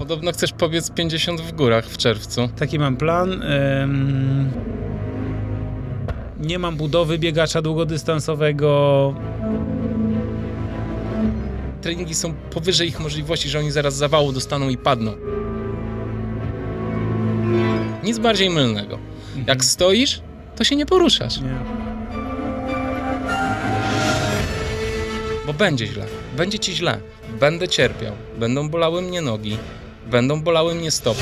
Podobno chcesz powiedz 50 w górach w czerwcu. Taki mam plan. Ym... Nie mam budowy biegacza długodystansowego. Treningi są powyżej ich możliwości, że oni zaraz zawału dostaną i padną. Nic bardziej mylnego. Mhm. Jak stoisz, to się nie poruszasz. Nie. Bo będzie źle. Będzie ci źle. Będę cierpiał. Będą bolały mnie nogi będą bolały mnie stopy.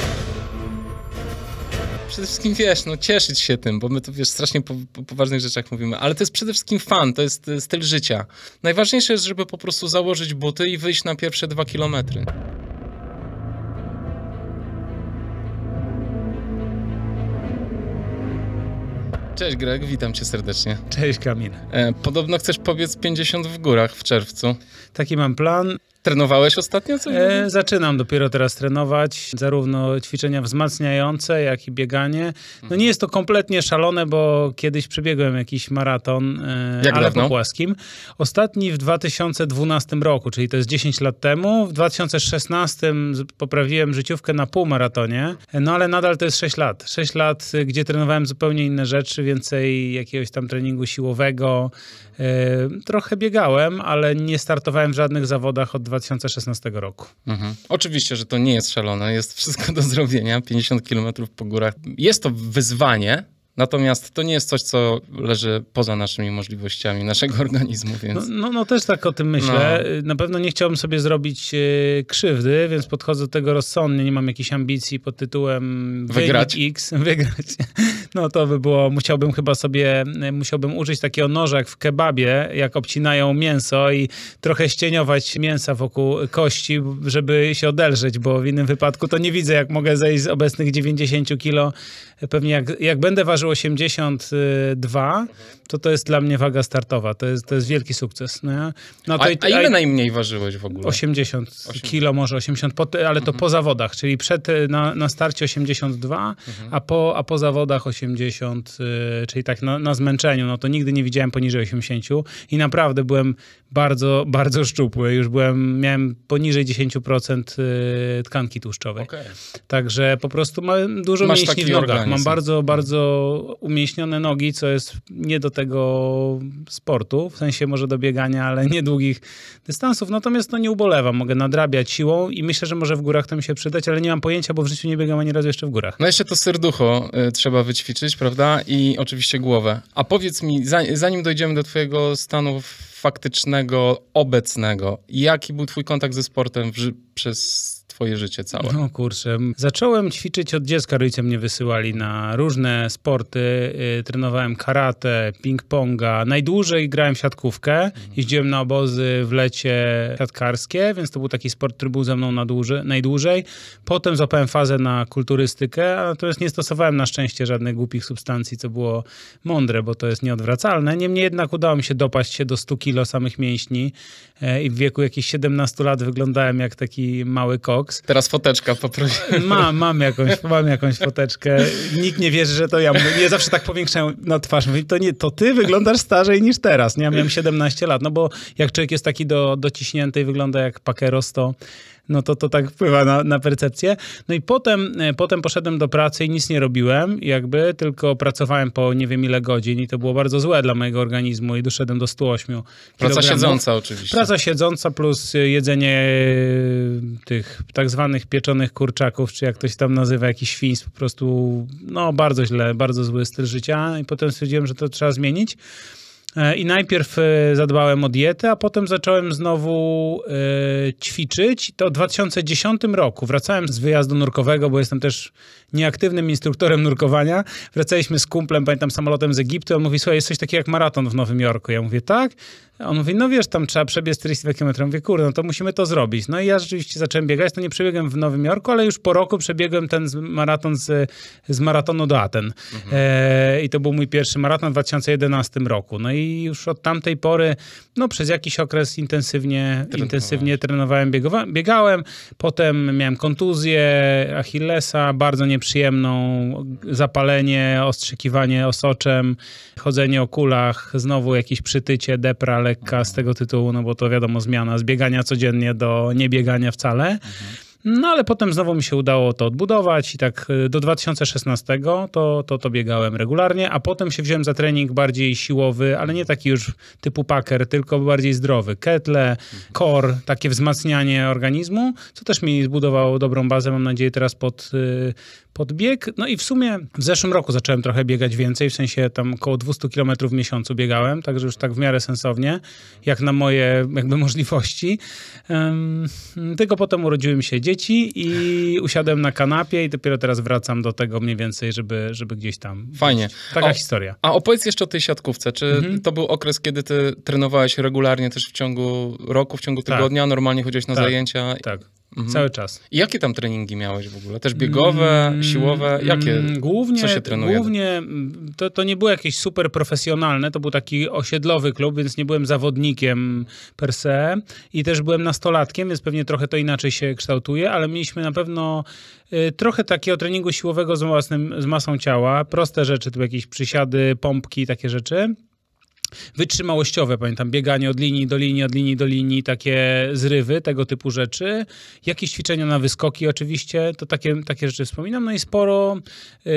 Przede wszystkim, wiesz, no cieszyć się tym, bo my tu, wiesz, strasznie po, po poważnych rzeczach mówimy, ale to jest przede wszystkim fan, to jest styl życia. Najważniejsze jest, żeby po prostu założyć buty i wyjść na pierwsze dwa kilometry. Cześć Greg, witam cię serdecznie. Cześć Kamil. E, podobno chcesz pobiec 50 w górach w czerwcu. Taki mam plan. Trenowałeś ostatnio? Co e, zaczynam dopiero teraz trenować, zarówno ćwiczenia wzmacniające, jak i bieganie. No mhm. nie jest to kompletnie szalone, bo kiedyś przebiegłem jakiś maraton, e, jak ale dawno? po płaskim. Ostatni w 2012 roku, czyli to jest 10 lat temu. W 2016 poprawiłem życiówkę na półmaratonie, e, no ale nadal to jest 6 lat. 6 lat, e, gdzie trenowałem zupełnie inne rzeczy, więcej jakiegoś tam treningu siłowego. E, trochę biegałem, ale nie startowałem w żadnych zawodach od 2016 roku. Mhm. Oczywiście, że to nie jest szalone, jest wszystko do zrobienia, 50 km po górach. Jest to wyzwanie, Natomiast to nie jest coś, co leży poza naszymi możliwościami, naszego organizmu. Więc... No, no, no też tak o tym myślę. No. Na pewno nie chciałbym sobie zrobić e, krzywdy, więc podchodzę do tego rozsądnie. Nie mam jakichś ambicji pod tytułem wygrać X, wygrać. No to by było, musiałbym chyba sobie, e, musiałbym użyć takiego noża jak w kebabie, jak obcinają mięso i trochę ścieniować mięsa wokół kości, żeby się odelżyć, bo w innym wypadku to nie widzę, jak mogę zejść z obecnych 90 kilo pewnie jak, jak będę ważył 82, to to jest dla mnie waga startowa. To jest, to jest wielki sukces. No, no to, a, ile a, najmniej ważyłeś w ogóle? 80 8. kilo może, 80, ale to mhm. po zawodach, czyli przed, e, na, na starcie 82, mhm. a, po, a po zawodach 80, e, czyli tak na, na zmęczeniu, no to nigdy nie widziałem poniżej 80 i naprawdę byłem bardzo, bardzo szczupły. Już byłem, miałem poniżej 10% e, tkanki tłuszczowej. Okay. Także po prostu mam dużo Masz mięśni w nogach mam bardzo, bardzo umięśnione nogi, co jest nie do tego sportu, w sensie może do biegania, ale niedługich dystansów. Natomiast no nie ubolewam, mogę nadrabiać siłą i myślę, że może w górach to mi się przydać, ale nie mam pojęcia, bo w życiu nie biegam ani razu jeszcze w górach. No jeszcze to serducho y, trzeba wyćwiczyć, prawda? I oczywiście głowę. A powiedz mi, zanim dojdziemy do twojego stanu faktycznego, obecnego, jaki był twój kontakt ze sportem w, przez twoje życie całe? No kurczę, zacząłem ćwiczyć od dziecka, rodzice mnie wysyłali na różne sporty, y, trenowałem karate, ping-ponga, najdłużej grałem siatkówkę, mhm. jeździłem na obozy w lecie siatkarskie, więc to był taki sport, który był ze mną na dłuży, najdłużej. Potem złapałem fazę na kulturystykę, natomiast nie stosowałem na szczęście żadnych głupich substancji, co było mądre, bo to jest nieodwracalne. Niemniej jednak udało mi się dopaść się do 100 kilo samych mięśni y, i w wieku jakichś 17 lat wyglądałem jak taki mały kok. Xbox. Teraz foteczka poproszę. Mam, mam jakąś, mam jakąś foteczkę. Nikt nie wierzy, że to ja. Nie zawsze tak powiększają na twarz. Mówi, to nie, to ty wyglądasz starzej niż teraz. Nie? Ja miałem 17 lat, no bo jak człowiek jest taki do, dociśnięty i wygląda jak pakeros, to no to to tak wpływa na, na percepcję. No i potem, e, potem poszedłem do pracy i nic nie robiłem, jakby, tylko pracowałem po nie wiem ile godzin i to było bardzo złe dla mojego organizmu i doszedłem do 108 Praca siedząca oczywiście. Praca siedząca plus e, jedzenie e, tych tak zwanych pieczonych kurczaków, czy jak ktoś tam nazywa, jakiś świństw, po prostu no bardzo źle, bardzo zły styl życia no i potem stwierdziłem, że to trzeba zmienić. E, I najpierw e, zadbałem o dietę, a potem zacząłem znowu e, ćwiczyć. To w 2010 roku wracałem z wyjazdu nurkowego, bo jestem też nieaktywnym instruktorem nurkowania. Wracaliśmy z kumplem, pamiętam, samolotem z Egiptu. On mówi, słuchaj, jest coś takiego jak maraton w Nowym Jorku. Ja mówię, tak? On mówi, no wiesz, tam trzeba przebiec 300 km. Mówię, kurde, no to musimy to zrobić. No i ja rzeczywiście zacząłem biegać. To nie przebiegłem w Nowym Jorku, ale już po roku przebiegłem ten maraton z, z maratonu do Aten. Mhm. E, I to był mój pierwszy maraton w 2011 roku. No i już od tamtej pory, no przez jakiś okres intensywnie, intensywnie trenowałem, biegałem. Potem miałem kontuzję Achillesa, bardzo nieprzyjemną, zapalenie, ostrzykiwanie osoczem, chodzenie o kulach, znowu jakieś przytycie, depra, lekka z tego tytułu, no bo to wiadomo, zmiana z biegania codziennie do niebiegania wcale. No ale potem znowu mi się udało to odbudować i tak y, do 2016 to, to, to biegałem regularnie, a potem się wziąłem za trening bardziej siłowy, ale nie taki już typu packer, tylko bardziej zdrowy. Ketle, core, takie wzmacnianie organizmu, co też mi zbudowało dobrą bazę, mam nadzieję teraz pod, y, podbieg. No i w sumie w zeszłym roku zacząłem trochę biegać więcej, w sensie tam około 200 km w miesiącu biegałem, także już tak w miarę sensownie, jak na moje jakby możliwości. Um, tylko potem urodziły mi się dzieci i usiadłem na kanapie i dopiero teraz wracam do tego mniej więcej, żeby, żeby gdzieś tam... Fajnie. Być. Taka o, historia. A opowiedz jeszcze o tej siatkówce. Czy mhm. to był okres, kiedy ty trenowałeś regularnie też w ciągu roku, w ciągu tak. tygodnia? Tak. Normalnie chodziłeś na tak. zajęcia? Tak. Mhm. Cały czas. I jakie tam treningi miałeś w ogóle? Też biegowe, mm, siłowe? Mm, jakie? Głównie, Co się trenuje? Głównie, mm, to, to nie było jakieś super profesjonalne, to był taki osiedlowy klub, więc nie byłem zawodnikiem per se i też byłem nastolatkiem, więc pewnie trochę to inaczej się kształtuje, ale mieliśmy na pewno y, trochę takiego treningu siłowego z, własnym, z masą ciała, proste rzeczy, tu jakieś przysiady, pompki, takie rzeczy wytrzymałościowe, pamiętam, bieganie od linii do linii, od linii do linii, takie zrywy, tego typu rzeczy. Jakieś ćwiczenia na wyskoki oczywiście, to takie, takie rzeczy wspominam. No i sporo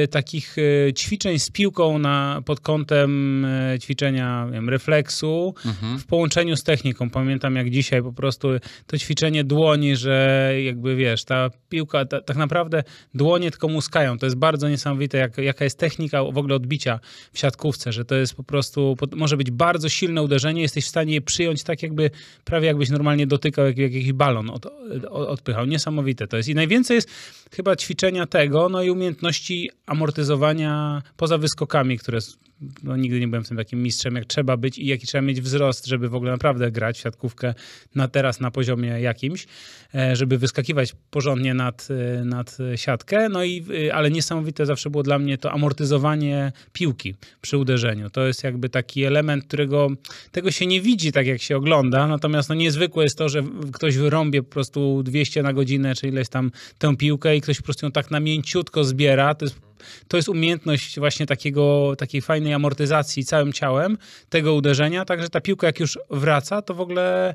y, takich y, ćwiczeń z piłką na, pod kątem y, ćwiczenia wiem, refleksu mhm. w połączeniu z techniką. Pamiętam jak dzisiaj po prostu to ćwiczenie dłoni, że jakby wiesz, ta piłka, ta, tak naprawdę dłonie tylko muskają. To jest bardzo niesamowite, jak, jaka jest technika w ogóle odbicia w siatkówce, że to jest po prostu, może być bardzo silne uderzenie, jesteś w stanie je przyjąć tak, jakby prawie jakbyś normalnie dotykał, jak, jak jakiś balon od, odpychał. Niesamowite to jest. I najwięcej jest chyba ćwiczenia tego, no i umiejętności amortyzowania poza wyskokami, które no, nigdy nie byłem tym takim mistrzem, jak trzeba być i jaki trzeba mieć wzrost, żeby w ogóle naprawdę grać w siatkówkę na teraz na poziomie jakimś, e, żeby wyskakiwać porządnie nad, e, nad siatkę. No i, e, ale niesamowite zawsze było dla mnie to amortyzowanie piłki przy uderzeniu. To jest jakby taki element, którego tego się nie widzi tak jak się ogląda, natomiast no, niezwykłe jest to, że ktoś wyrąbie po prostu 200 na godzinę, czy ileś tam tę piłkę i ktoś po prostu ją tak na mięciutko zbiera. To jest to jest umiejętność właśnie takiego, takiej fajnej amortyzacji całym ciałem tego uderzenia, także ta piłka jak już wraca, to w ogóle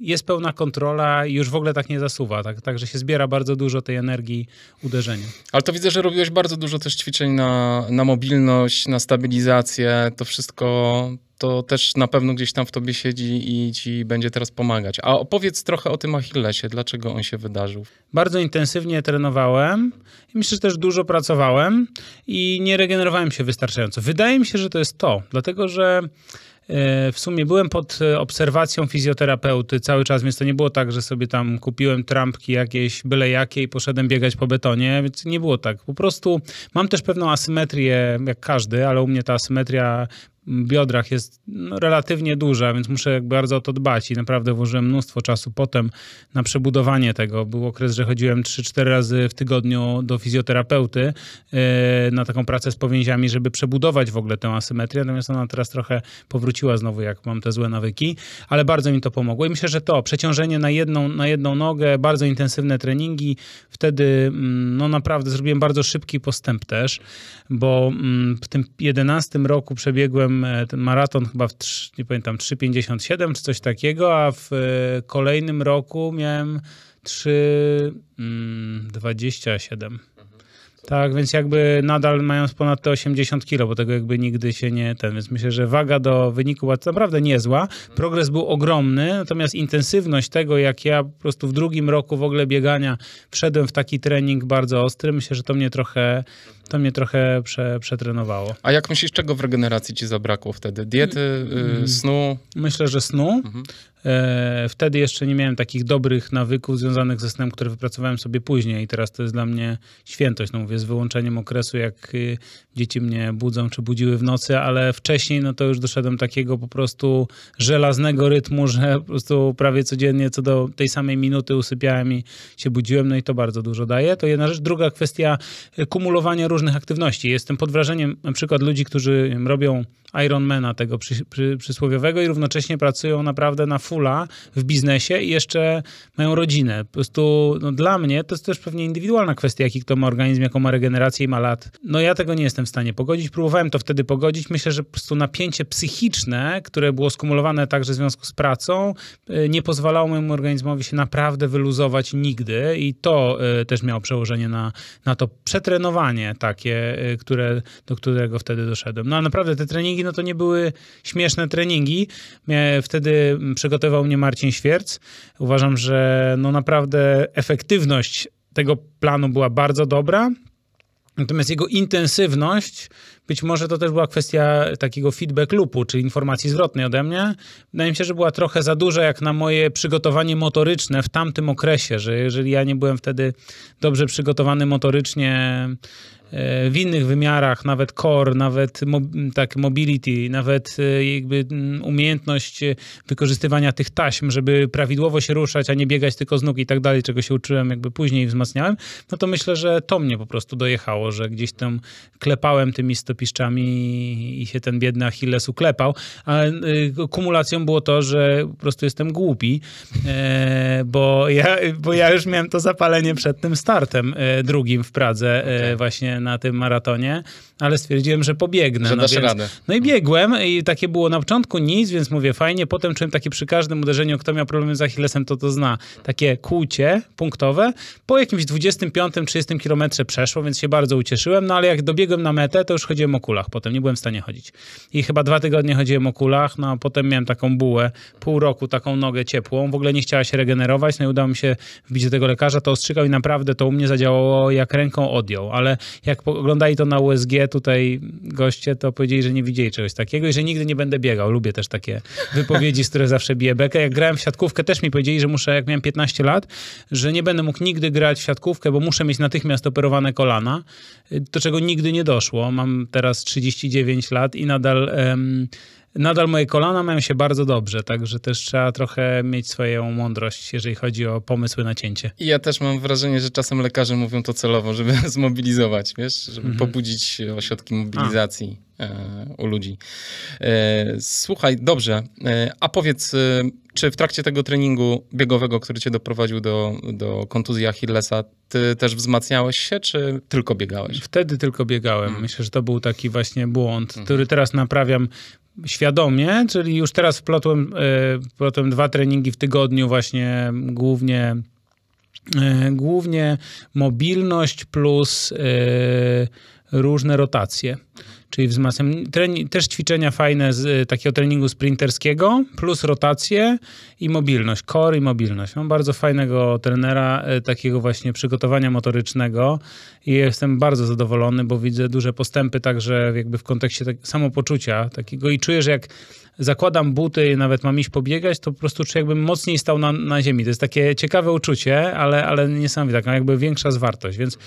jest pełna kontrola i już w ogóle tak nie zasuwa. Tak, także tak, się zbiera bardzo dużo tej energii uderzenia. Ale to widzę, że robiłeś bardzo dużo też ćwiczeń na, na mobilność, na stabilizację. To wszystko to też na pewno gdzieś tam w tobie siedzi i ci będzie teraz pomagać. A opowiedz trochę o tym Achillesie, dlaczego on się wydarzył. Bardzo intensywnie trenowałem i myślę, że też dużo pracowałem i nie regenerowałem się wystarczająco. Wydaje mi się, że to jest to, dlatego że E, w sumie byłem pod e, obserwacją fizjoterapeuty cały czas, więc to nie było tak, że sobie tam kupiłem trampki jakieś, byle jakie i poszedłem biegać po betonie, więc nie było tak. Po prostu mam też pewną asymetrię, jak każdy, ale u mnie ta asymetria biodrach jest no, relatywnie duża, więc muszę jak bardzo o to dbać i naprawdę włożyłem mnóstwo czasu potem na przebudowanie tego. Był okres, że chodziłem 3-4 razy w tygodniu do fizjoterapeuty e, na taką pracę z powięziami, żeby przebudować w ogóle tę asymetrię, natomiast ona teraz trochę powróciła znowu, jak mam te złe nawyki, ale bardzo mi to pomogło i myślę, że to przeciążenie na jedną, na jedną nogę, bardzo intensywne treningi, wtedy mm, no naprawdę zrobiłem bardzo szybki postęp też, bo mm, w tym 11 roku przebiegłem biegłem e, ten maraton chyba w, 3, nie pamiętam, 3,57 czy coś takiego, a w e, kolejnym roku miałem 3,27. Mm, tak, więc jakby nadal mając ponad te 80 kilo, bo tego jakby nigdy się nie ten, więc myślę, że waga do wyniku była naprawdę niezła. Progres był ogromny, natomiast intensywność tego, jak ja po prostu w drugim roku w ogóle biegania wszedłem w taki trening bardzo ostry, myślę, że to mnie trochę to mnie trochę prze, przetrenowało. A jak myślisz, czego w regeneracji ci zabrakło wtedy? Diety, yy, snu? Myślę, że snu. Mhm. E, wtedy jeszcze nie miałem takich dobrych nawyków związanych ze snem, które wypracowałem sobie później i teraz to jest dla mnie świętość. No mówię, z wyłączeniem okresu, jak y, dzieci mnie budzą czy budziły w nocy, ale wcześniej no to już doszedłem takiego po prostu żelaznego rytmu, że po prostu prawie codziennie co do tej samej minuty usypiałem i się budziłem, no i to bardzo dużo daje. To jedna rzecz. Druga kwestia, e, kumulowanie różnych różnych aktywności. Jestem pod wrażeniem na przykład ludzi, którzy robią Ironmana tego przy, przy, przysłowiowego i równocześnie pracują naprawdę na fulla w biznesie i jeszcze mają rodzinę. Po prostu no, dla mnie to jest też pewnie indywidualna kwestia, jaki kto ma organizm, jaką ma regenerację i ma lat. No ja tego nie jestem w stanie pogodzić. Próbowałem to wtedy pogodzić. Myślę, że po prostu napięcie psychiczne, które było skumulowane także w związku z pracą, e, nie pozwalało mojemu organizmowi się naprawdę wyluzować nigdy i to e, też miało przełożenie na, na to przetrenowanie, tak takie, y, które, do którego wtedy doszedłem. No a naprawdę te treningi, no to nie były śmieszne treningi. E, wtedy mm, przygotował mnie Marcin Świerc. Uważam, że no naprawdę efektywność tego planu była bardzo dobra. Natomiast jego intensywność, być może to też była kwestia takiego feedback loopu, czyli informacji zwrotnej ode mnie, wydaje mi się, że była trochę za duża jak na moje przygotowanie motoryczne w tamtym okresie, że jeżeli ja nie byłem wtedy dobrze przygotowany motorycznie, w innych wymiarach, nawet core, nawet mo tak mobility, nawet e, jakby umiejętność e, wykorzystywania tych taśm, żeby prawidłowo się ruszać, a nie biegać tylko z nóg i tak dalej, czego się uczyłem jakby później i wzmacniałem, no to myślę, że to mnie po prostu dojechało, że gdzieś tam klepałem tymi stopiszczami i się ten biedny Achilles uklepał, ale kumulacją było to, że po prostu jestem głupi, e, bo ja, bo ja już miałem to zapalenie przed tym startem drugim w Pradze okay. właśnie na tym maratonie, ale stwierdziłem, że pobiegnę. Że no, dasz więc, radę. no i biegłem i takie było na początku nic, więc mówię fajnie, potem czułem takie przy każdym uderzeniu, kto miał problemy z Achillesem, to to zna. Takie kłucie punktowe. Po jakimś 25-30 kilometrze przeszło, więc się bardzo ucieszyłem, no ale jak dobiegłem na metę, to już chodziłem o kulach potem, nie byłem w stanie chodzić. I chyba dwa tygodnie chodziłem o kulach, no a potem miałem taką bułę, pół roku taką nogę ciepłą, w ogóle nie chciała się regenerować, no i udało mi się wbić do tego lekarza, to ostrzygał i naprawdę to u mnie zadziałało jak ręką odjął, ale jak oglądali to na USG tutaj goście, to powiedzieli, że nie widzieli czegoś takiego i że nigdy nie będę biegał. Lubię też takie wypowiedzi, z których zawsze bije bekę. Jak grałem w siatkówkę, też mi powiedzieli, że muszę, jak miałem 15 lat, że nie będę mógł nigdy grać w siatkówkę, bo muszę mieć natychmiast operowane kolana, y, do czego nigdy nie doszło. Mam teraz 39 lat i nadal... Um, nadal moje kolana mają się bardzo dobrze, także też trzeba trochę mieć swoją mądrość, jeżeli chodzi o pomysły na cięcie. Ja też mam wrażenie, że czasem lekarze mówią to celowo, żeby zmobilizować, wiesz, żeby mhm. pobudzić ośrodki mobilizacji. E, u ludzi. E, słuchaj, dobrze. E, a powiedz, czy w trakcie tego treningu biegowego, który cię doprowadził do, do kontuzji Achillesa, ty też wzmacniałeś się, czy tylko biegałeś? Wtedy tylko biegałem. Mhm. Myślę, że to był taki właśnie błąd, mhm. który teraz naprawiam świadomie, czyli już teraz wplotłem, e, wplotłem dwa treningi w tygodniu, właśnie głównie, e, głównie mobilność plus e, różne rotacje czyli wzmacniam. Treni- też ćwiczenia fajne z y, takiego treningu sprinterskiego, plus rotacje i mobilność, core i mobilność. Mam bardzo fajnego trenera, y, takiego właśnie przygotowania motorycznego i jestem bardzo zadowolony, bo widzę duże postępy także jakby w kontekście tak, samopoczucia takiego i czuję, że jak zakładam buty i nawet mam iść pobiegać, to po prostu czy jakbym mocniej stał na, na ziemi. To jest takie ciekawe uczucie, ale, ale niesamowite, jakby większa zwartość, więc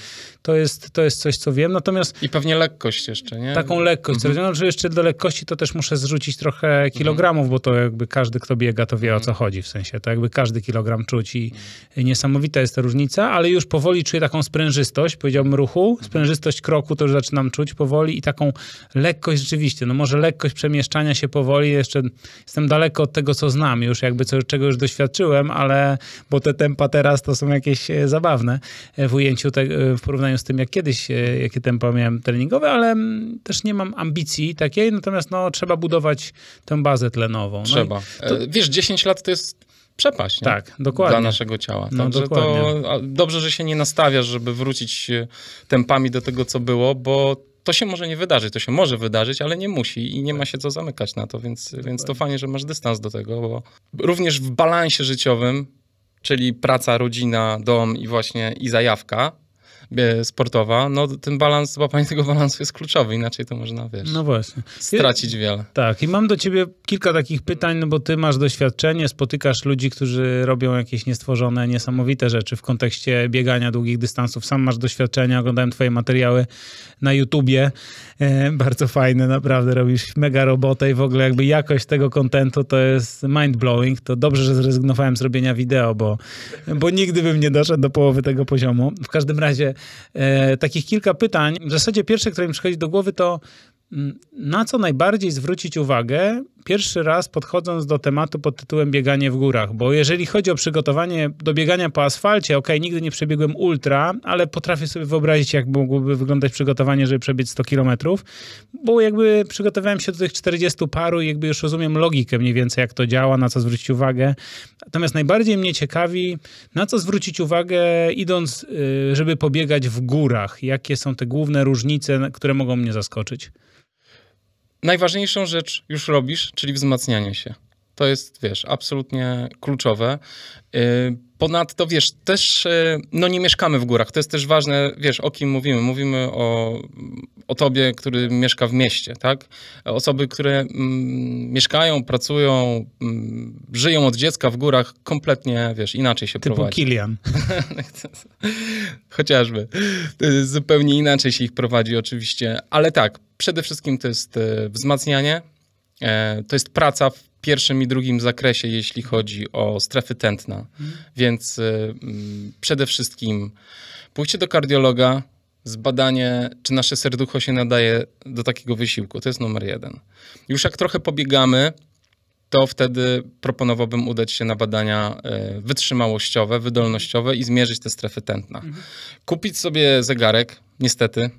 to jest, to jest coś, co wiem. Natomiast... I pewnie lekkość jeszcze, nie? Taką lekkość. Mhm. że jeszcze do lekkości to też muszę zrzucić trochę kilogramów, mhm. bo to jakby każdy, kto biega, to wie mhm. o co chodzi w sensie. To jakby każdy kilogram czuć i niesamowita jest ta różnica, ale już powoli czuję taką sprężystość, powiedziałbym ruchu, mhm. sprężystość kroku to już zaczynam czuć powoli i taką lekkość rzeczywiście. No może lekkość przemieszczania się powoli jeszcze jestem daleko od tego, co znam już, jakby co, czego już doświadczyłem, ale bo te tempa teraz to są jakieś e, zabawne e, w ujęciu, te, e, w porównaniu z tym, jak kiedyś, jakie tempa miałem treningowe, ale mm, też nie mam ambicji takiej, natomiast no, trzeba budować tę bazę tlenową. No trzeba. To... Wiesz, 10 lat to jest przepaść. Nie? Tak, dokładnie. Dla naszego ciała. No, Także dokładnie. to dobrze, że się nie nastawiasz, żeby wrócić tempami do tego, co było, bo to się może nie wydarzyć, to się może wydarzyć, ale nie musi i nie ma tak. się co zamykać na to, więc, więc to fajnie, że masz dystans do tego, bo również w balansie życiowym, czyli praca, rodzina, dom i właśnie i zajawka, E, sportowa, no ten balans, złapanie tego balansu jest kluczowy, inaczej to można, wiesz, no właśnie. stracić wiele. Tak, i mam do ciebie kilka takich pytań, no bo ty masz doświadczenie, spotykasz ludzi, którzy robią jakieś niestworzone, niesamowite rzeczy w kontekście biegania długich dystansów. Sam masz doświadczenie. oglądałem twoje materiały na YouTubie, e, bardzo fajne, naprawdę robisz mega robotę i w ogóle jakby jakość tego kontentu to jest mind-blowing, to dobrze, że zrezygnowałem z robienia wideo, bo, bo nigdy bym nie doszedł do połowy tego poziomu. W każdym razie e, takich kilka pytań. W zasadzie pierwsze, które mi przychodzi do głowy, to mm, na co najbardziej zwrócić uwagę, pierwszy raz podchodząc do tematu pod tytułem bieganie w górach, bo jeżeli chodzi o przygotowanie do biegania po asfalcie, ok, nigdy nie przebiegłem ultra, ale potrafię sobie wyobrazić, jak mogłoby wyglądać przygotowanie, żeby przebiec 100 kilometrów, bo jakby przygotowałem się do tych 40 paru i jakby już rozumiem logikę mniej więcej, jak to działa, na co zwrócić uwagę. Natomiast najbardziej mnie ciekawi, na co zwrócić uwagę idąc, y, żeby pobiegać w górach. Jakie są te główne różnice, które mogą mnie zaskoczyć? najważniejszą rzecz już robisz, czyli wzmacnianie się. To jest, wiesz, absolutnie kluczowe. Y, ponadto, wiesz, też y, no nie mieszkamy w górach. To jest też ważne, wiesz, o kim mówimy. Mówimy o, o tobie, który mieszka w mieście, tak? Osoby, które mm, mieszkają, pracują, mm, żyją od dziecka w górach, kompletnie, wiesz, inaczej się Typu prowadzi. Kilian. Chociażby. Y, zupełnie inaczej się ich prowadzi oczywiście. Ale tak, Przede wszystkim to jest e, wzmacnianie, e, to jest praca w pierwszym i drugim zakresie, jeśli chodzi o strefy tętna. Mhm. Więc e, mm, przede wszystkim pójście do kardiologa, zbadanie, czy nasze serducho się nadaje do takiego wysiłku. To jest numer jeden. Już jak trochę pobiegamy, to wtedy proponowałbym udać się na badania wytrzymałościowe, wydolnościowe i zmierzyć te strefy tętna. Kupić sobie zegarek, niestety,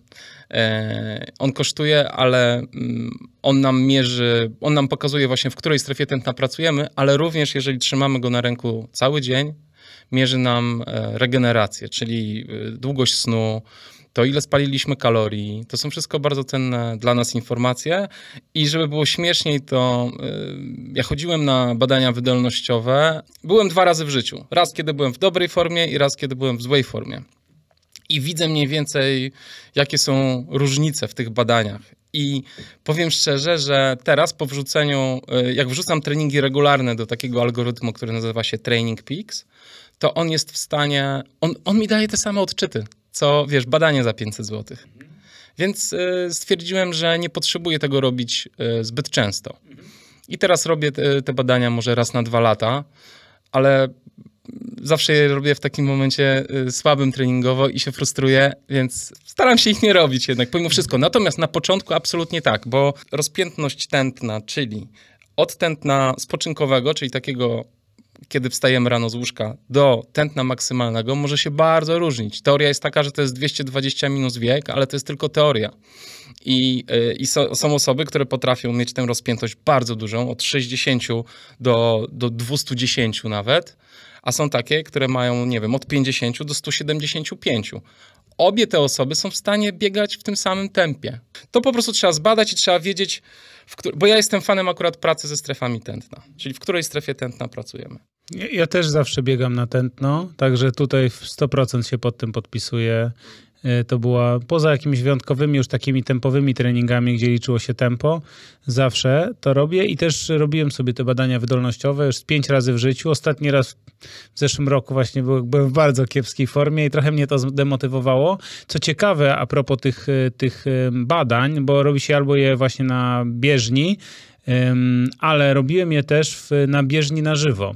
E, on kosztuje, ale mm, on nam mierzy, on nam pokazuje właśnie, w której strefie tętna pracujemy, ale również jeżeli trzymamy go na ręku cały dzień, mierzy nam e, regenerację, czyli e, długość snu, to ile spaliliśmy kalorii. To są wszystko bardzo cenne dla nas informacje. I żeby było śmieszniej, to ja chodziłem na badania wydolnościowe. Byłem dwa razy w życiu. Raz, kiedy byłem w dobrej formie i raz, kiedy byłem w złej formie i widzę mniej więcej, jakie są różnice w tych badaniach. I powiem szczerze, że teraz po wrzuceniu, y, jak wrzucam treningi regularne do takiego algorytmu, który nazywa się Training Peaks, to on jest w stanie, on, on mi daje te same odczyty, co wiesz, badanie za 500 zł. Więc y, stwierdziłem, że nie potrzebuję tego robić y, zbyt często. I teraz robię te badania może raz na dwa lata, ale zawsze je robię w takim momencie y, słabym treningowo i się frustruję, więc staram się ich nie robić jednak, pomimo wszystko. Natomiast na początku absolutnie tak, bo rozpiętność tętna, czyli od tętna spoczynkowego, czyli takiego kiedy wstajemy rano z łóżka, do tętna maksymalnego może się bardzo różnić. Teoria jest taka, że to jest 220 minus wiek, ale to jest tylko teoria. I, y, i so, są osoby, które potrafią mieć tę rozpiętość bardzo dużą, od 60 do, do 210 nawet a są takie, które mają, nie wiem, od 50 do 175 obie te osoby są w stanie biegać w tym samym tempie. To po prostu trzeba zbadać i trzeba wiedzieć, bo ja jestem fanem akurat pracy ze strefami tętna, czyli w której strefie tętna pracujemy. Ja, ja też zawsze biegam na tętno, także tutaj w 100% się pod tym podpisuję E, to była poza jakimiś wyjątkowymi już takimi tempowymi treningami, gdzie liczyło się tempo. Zawsze to robię i też robiłem sobie te badania wydolnościowe już pięć razy w życiu. Ostatni raz w zeszłym roku właśnie byłem w bardzo kiepskiej formie i trochę mnie to zdemotywowało. Co ciekawe a propos tych, e, tych e, badań, bo robi się albo je właśnie na bieżni, ale robiłem je też w, na bieżni na żywo.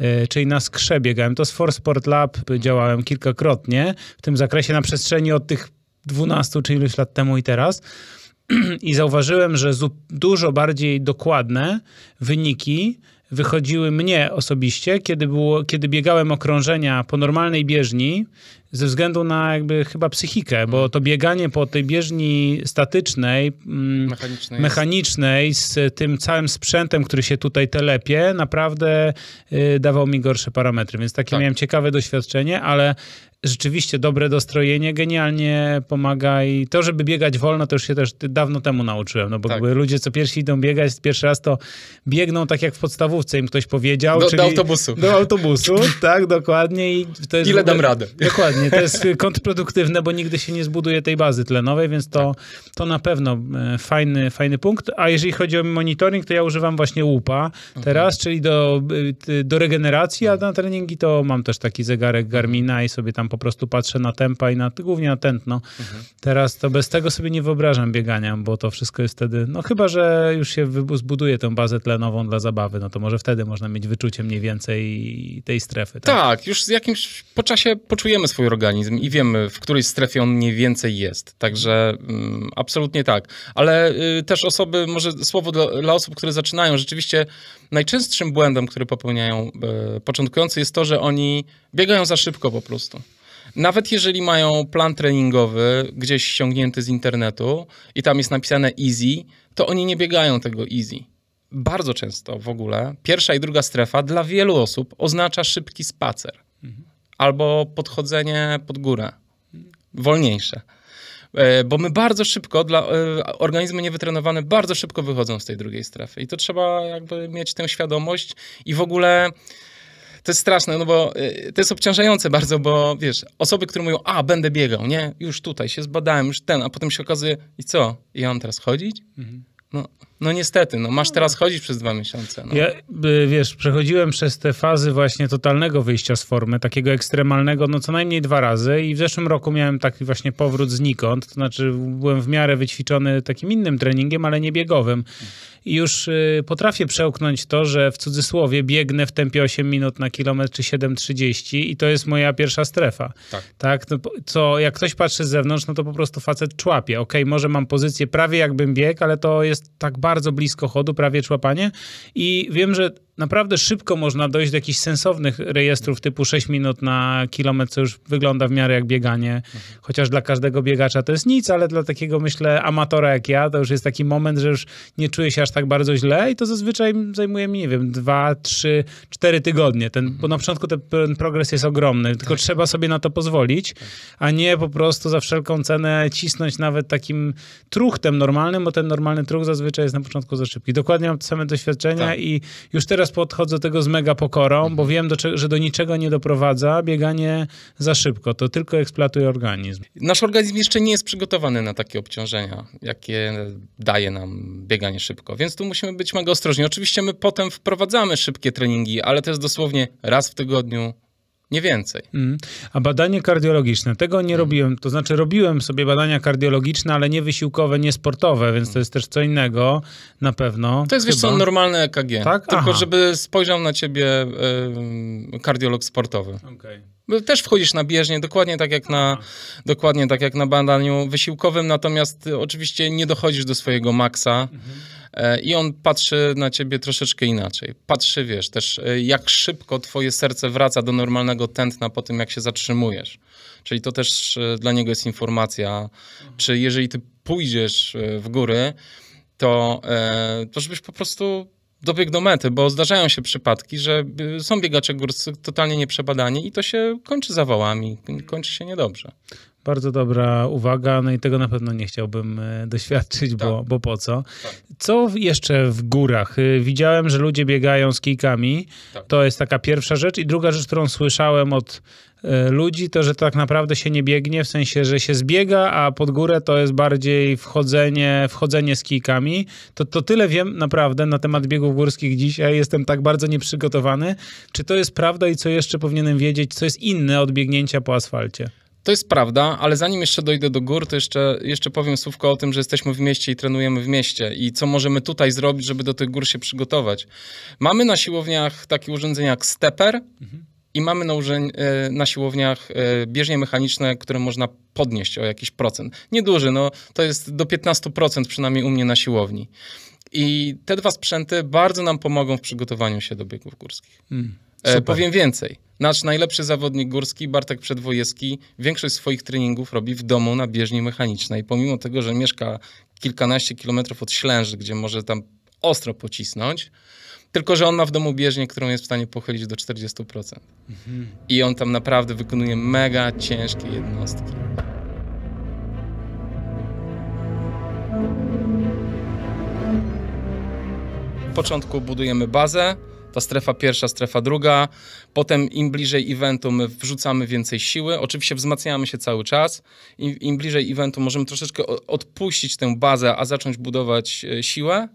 E, czyli na skrze biegałem. To z Sport Lab działałem kilkakrotnie w tym zakresie na przestrzeni od tych 12 czy iluś lat temu i teraz. I zauważyłem, że dużo bardziej dokładne wyniki wychodziły mnie osobiście, kiedy, było, kiedy biegałem okrążenia po normalnej bieżni, ze względu na jakby chyba psychikę, bo mhm. to bieganie po tej bieżni statycznej, mm, mechanicznej, mechanicznej z tym całym sprzętem, który się tutaj telepie, naprawdę y, dawał mi gorsze parametry, więc takie tak. miałem ciekawe doświadczenie, ale rzeczywiście dobre dostrojenie genialnie pomaga i to, żeby biegać wolno, to już się też dawno temu nauczyłem, no bo tak. ludzie, co pierwsi idą biegać, pierwszy raz to biegną tak jak w podstawówce im ktoś powiedział. Do, do autobusu. Do autobusu, tak, dokładnie. I to jest Ile ogóle, dam radę. Dokładnie dokładnie. To jest kontrproduktywne, bo nigdy się nie zbuduje tej bazy tlenowej, więc to, to na pewno e, fajny, fajny punkt. A jeżeli chodzi o monitoring, to ja używam właśnie łupa teraz, okay. Mhm. czyli do, e, do regeneracji, a na treningi to mam też taki zegarek Garmina i sobie tam po prostu patrzę na tempa i na, głównie na tętno. Mhm. Teraz to bez tego sobie nie wyobrażam biegania, bo to wszystko jest wtedy, no chyba, że już się zbuduje tą bazę tlenową dla zabawy, no to może wtedy można mieć wyczucie mniej więcej tej strefy. Tak, tak już z jakimś po czasie poczujemy swoją swój organizm i wiemy, w której strefie on mniej więcej jest. Także mm, absolutnie tak. Ale y, też osoby, może słowo dla, osób, które zaczynają, rzeczywiście najczęstszym błędem, który popełniają y, początkujący, jest to, że oni biegają za szybko po prostu. Nawet jeżeli mają plan treningowy gdzieś ściągnięty z internetu i tam jest napisane easy, to oni nie biegają tego easy bardzo często w ogóle pierwsza i druga strefa dla wielu osób oznacza szybki spacer. Mhm albo podchodzenie pod górę, wolniejsze. E, bo my bardzo szybko, dla, e, organizmy niewytrenowane bardzo szybko wychodzą z tej drugiej strefy. I to trzeba jakby mieć tę świadomość i w ogóle to jest straszne, no bo e, to jest obciążające bardzo, bo wiesz, osoby, które mówią, a będę biegał, nie, już tutaj się zbadałem, już ten, a potem się okazuje, i co, i ja mam teraz chodzić? Mhm. No. No niestety, no masz no. teraz chodzić przez dwa miesiące. No. Ja, y, wiesz, przechodziłem przez te fazy właśnie totalnego wyjścia z formy, takiego ekstremalnego, no co najmniej dwa razy i w zeszłym roku miałem taki właśnie powrót znikąd, to znaczy byłem w miarę wyćwiczony takim innym treningiem, ale nie biegowym. I już y, potrafię przełknąć to, że w cudzysłowie biegnę w tempie 8 minut na kilometr czy 7,30 i to jest moja pierwsza strefa. Tak. tak? No, co jak ktoś patrzy z zewnątrz, no to po prostu facet człapie. Okej, okay, może mam pozycję prawie jakbym biegł, ale to jest tak bardzo bardzo blisko chodu, prawie człapanie. I wiem, że naprawdę szybko można dojść do jakichś sensownych rejestrów typu 6 minut na kilometr, co już wygląda w miarę jak bieganie. Chociaż dla każdego biegacza to jest nic, ale dla takiego, myślę, amatora jak ja, to już jest taki moment, że już nie czuję się aż tak bardzo źle i to zazwyczaj zajmuje mi, nie wiem, 2, 3, 4 tygodnie. Ten, bo na początku ten progres jest ogromny, tylko tak. trzeba sobie na to pozwolić, tak. a nie po prostu za wszelką cenę cisnąć nawet takim truchtem normalnym, bo ten normalny truch zazwyczaj jest na początku za szybki. Dokładnie mam te same doświadczenia tak. i już teraz podchodzę do tego z mega pokorą, mhm. bo wiem, do, że do niczego nie doprowadza bieganie za szybko. To tylko eksploatuje organizm. Nasz organizm jeszcze nie jest przygotowany na takie obciążenia, jakie daje nam bieganie szybko, więc tu musimy być mega ostrożni. Oczywiście my potem wprowadzamy szybkie treningi, ale to jest dosłownie raz w tygodniu, nie więcej. Mm. A badanie kardiologiczne, tego nie mm. robiłem. To znaczy, robiłem sobie badania kardiologiczne, ale nie wysiłkowe, nie sportowe, więc to jest też co innego na pewno. To jest, chyba. wiesz, co normalne EKG. Tak? Tylko, Aha. żeby spojrzał na ciebie y, kardiolog sportowy. Okay. Też wchodzisz na bieżnię, dokładnie tak, jak na, dokładnie tak jak na badaniu wysiłkowym, natomiast oczywiście nie dochodzisz do swojego maksa. Mhm. E, i on patrzy na ciebie troszeczkę inaczej. Patrzy, wiesz, też e, jak szybko twoje serce wraca do normalnego tętna po tym, jak się zatrzymujesz. Czyli to też e, dla niego jest informacja, mhm. czy jeżeli ty pójdziesz w góry, to, to żebyś po prostu dobiegł do mety, bo zdarzają się przypadki, że są biegacze górscy totalnie nieprzebadani i to się kończy zawałami, kończy się niedobrze. Bardzo dobra uwaga, no i tego na pewno nie chciałbym e, doświadczyć, bo, tak. bo po co? Tak. Co jeszcze w górach? E, widziałem, że ludzie biegają z kijkami. Tak. To jest taka pierwsza rzecz. I druga rzecz, którą słyszałem od e, ludzi, to że tak naprawdę się nie biegnie, w sensie, że się zbiega, a pod górę to jest bardziej wchodzenie, wchodzenie z kijkami. To, to tyle wiem naprawdę na temat biegów górskich dzisiaj. Jestem tak bardzo nieprzygotowany. Czy to jest prawda i co jeszcze powinienem wiedzieć, co jest inne od biegnięcia po asfalcie? To jest prawda, ale zanim jeszcze dojdę do gór, to jeszcze, jeszcze powiem słówko o tym, że jesteśmy w mieście i trenujemy w mieście i co możemy tutaj zrobić, żeby do tych gór się przygotować. Mamy na siłowniach takie urządzenia jak steper mhm. i mamy na, e, na siłowniach e, bieżnie mechaniczne, które można podnieść o jakiś procent. Nieduży, no to jest do 15% przynajmniej u mnie na siłowni. I te dwa sprzęty bardzo nam pomogą w przygotowaniu się do biegów górskich. Mhm. E, powiem więcej. Nasz najlepszy zawodnik górski, Bartek Przedwojewski, większość swoich treningów robi w domu na bieżni mechanicznej. Pomimo tego, że mieszka kilkanaście kilometrów od Ślęży, gdzie może tam ostro pocisnąć, tylko, że on ma w domu bieżnię, którą jest w stanie pochylić do 40%. Mhm. I on tam naprawdę wykonuje mega ciężkie jednostki. W początku budujemy bazę, ta strefa pierwsza, strefa druga. Potem im bliżej eventu my wrzucamy więcej siły. Oczywiście wzmacniamy się cały czas. Im, im bliżej eventu możemy troszeczkę odpuścić tę bazę, a zacząć budować e, siłę.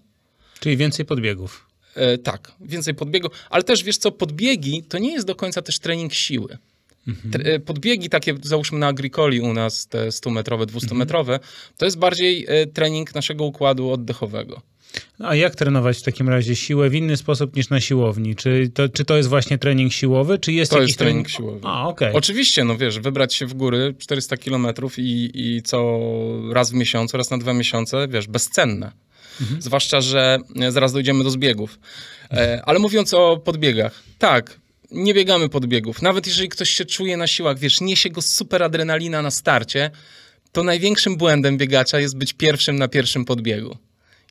Czyli więcej podbiegów. E, tak, więcej podbiegów. Ale też wiesz co, podbiegi to nie jest do końca też trening siły. Mhm. E, podbiegi takie, załóżmy na agricoli u nas, te 100-metrowe, 200-metrowe, mhm. to jest bardziej e, trening naszego układu oddechowego. A jak trenować w takim razie siłę w inny sposób niż na siłowni? Czy to, czy to jest właśnie trening siłowy, czy jest to jakiś jest trening, trening siłowy? A, okay. Oczywiście, no wiesz, wybrać się w góry 400 kilometrów i, i co raz w miesiącu, raz na dwa miesiące, wiesz, bezcenne. Mhm. Zwłaszcza, że e, zaraz dojdziemy do zbiegów. E, ale mówiąc o podbiegach, tak, nie biegamy podbiegów. Nawet jeżeli ktoś się czuje na siłach, wiesz, niesie go super adrenalina na starcie, to największym błędem biegacza jest być pierwszym na pierwszym podbiegu.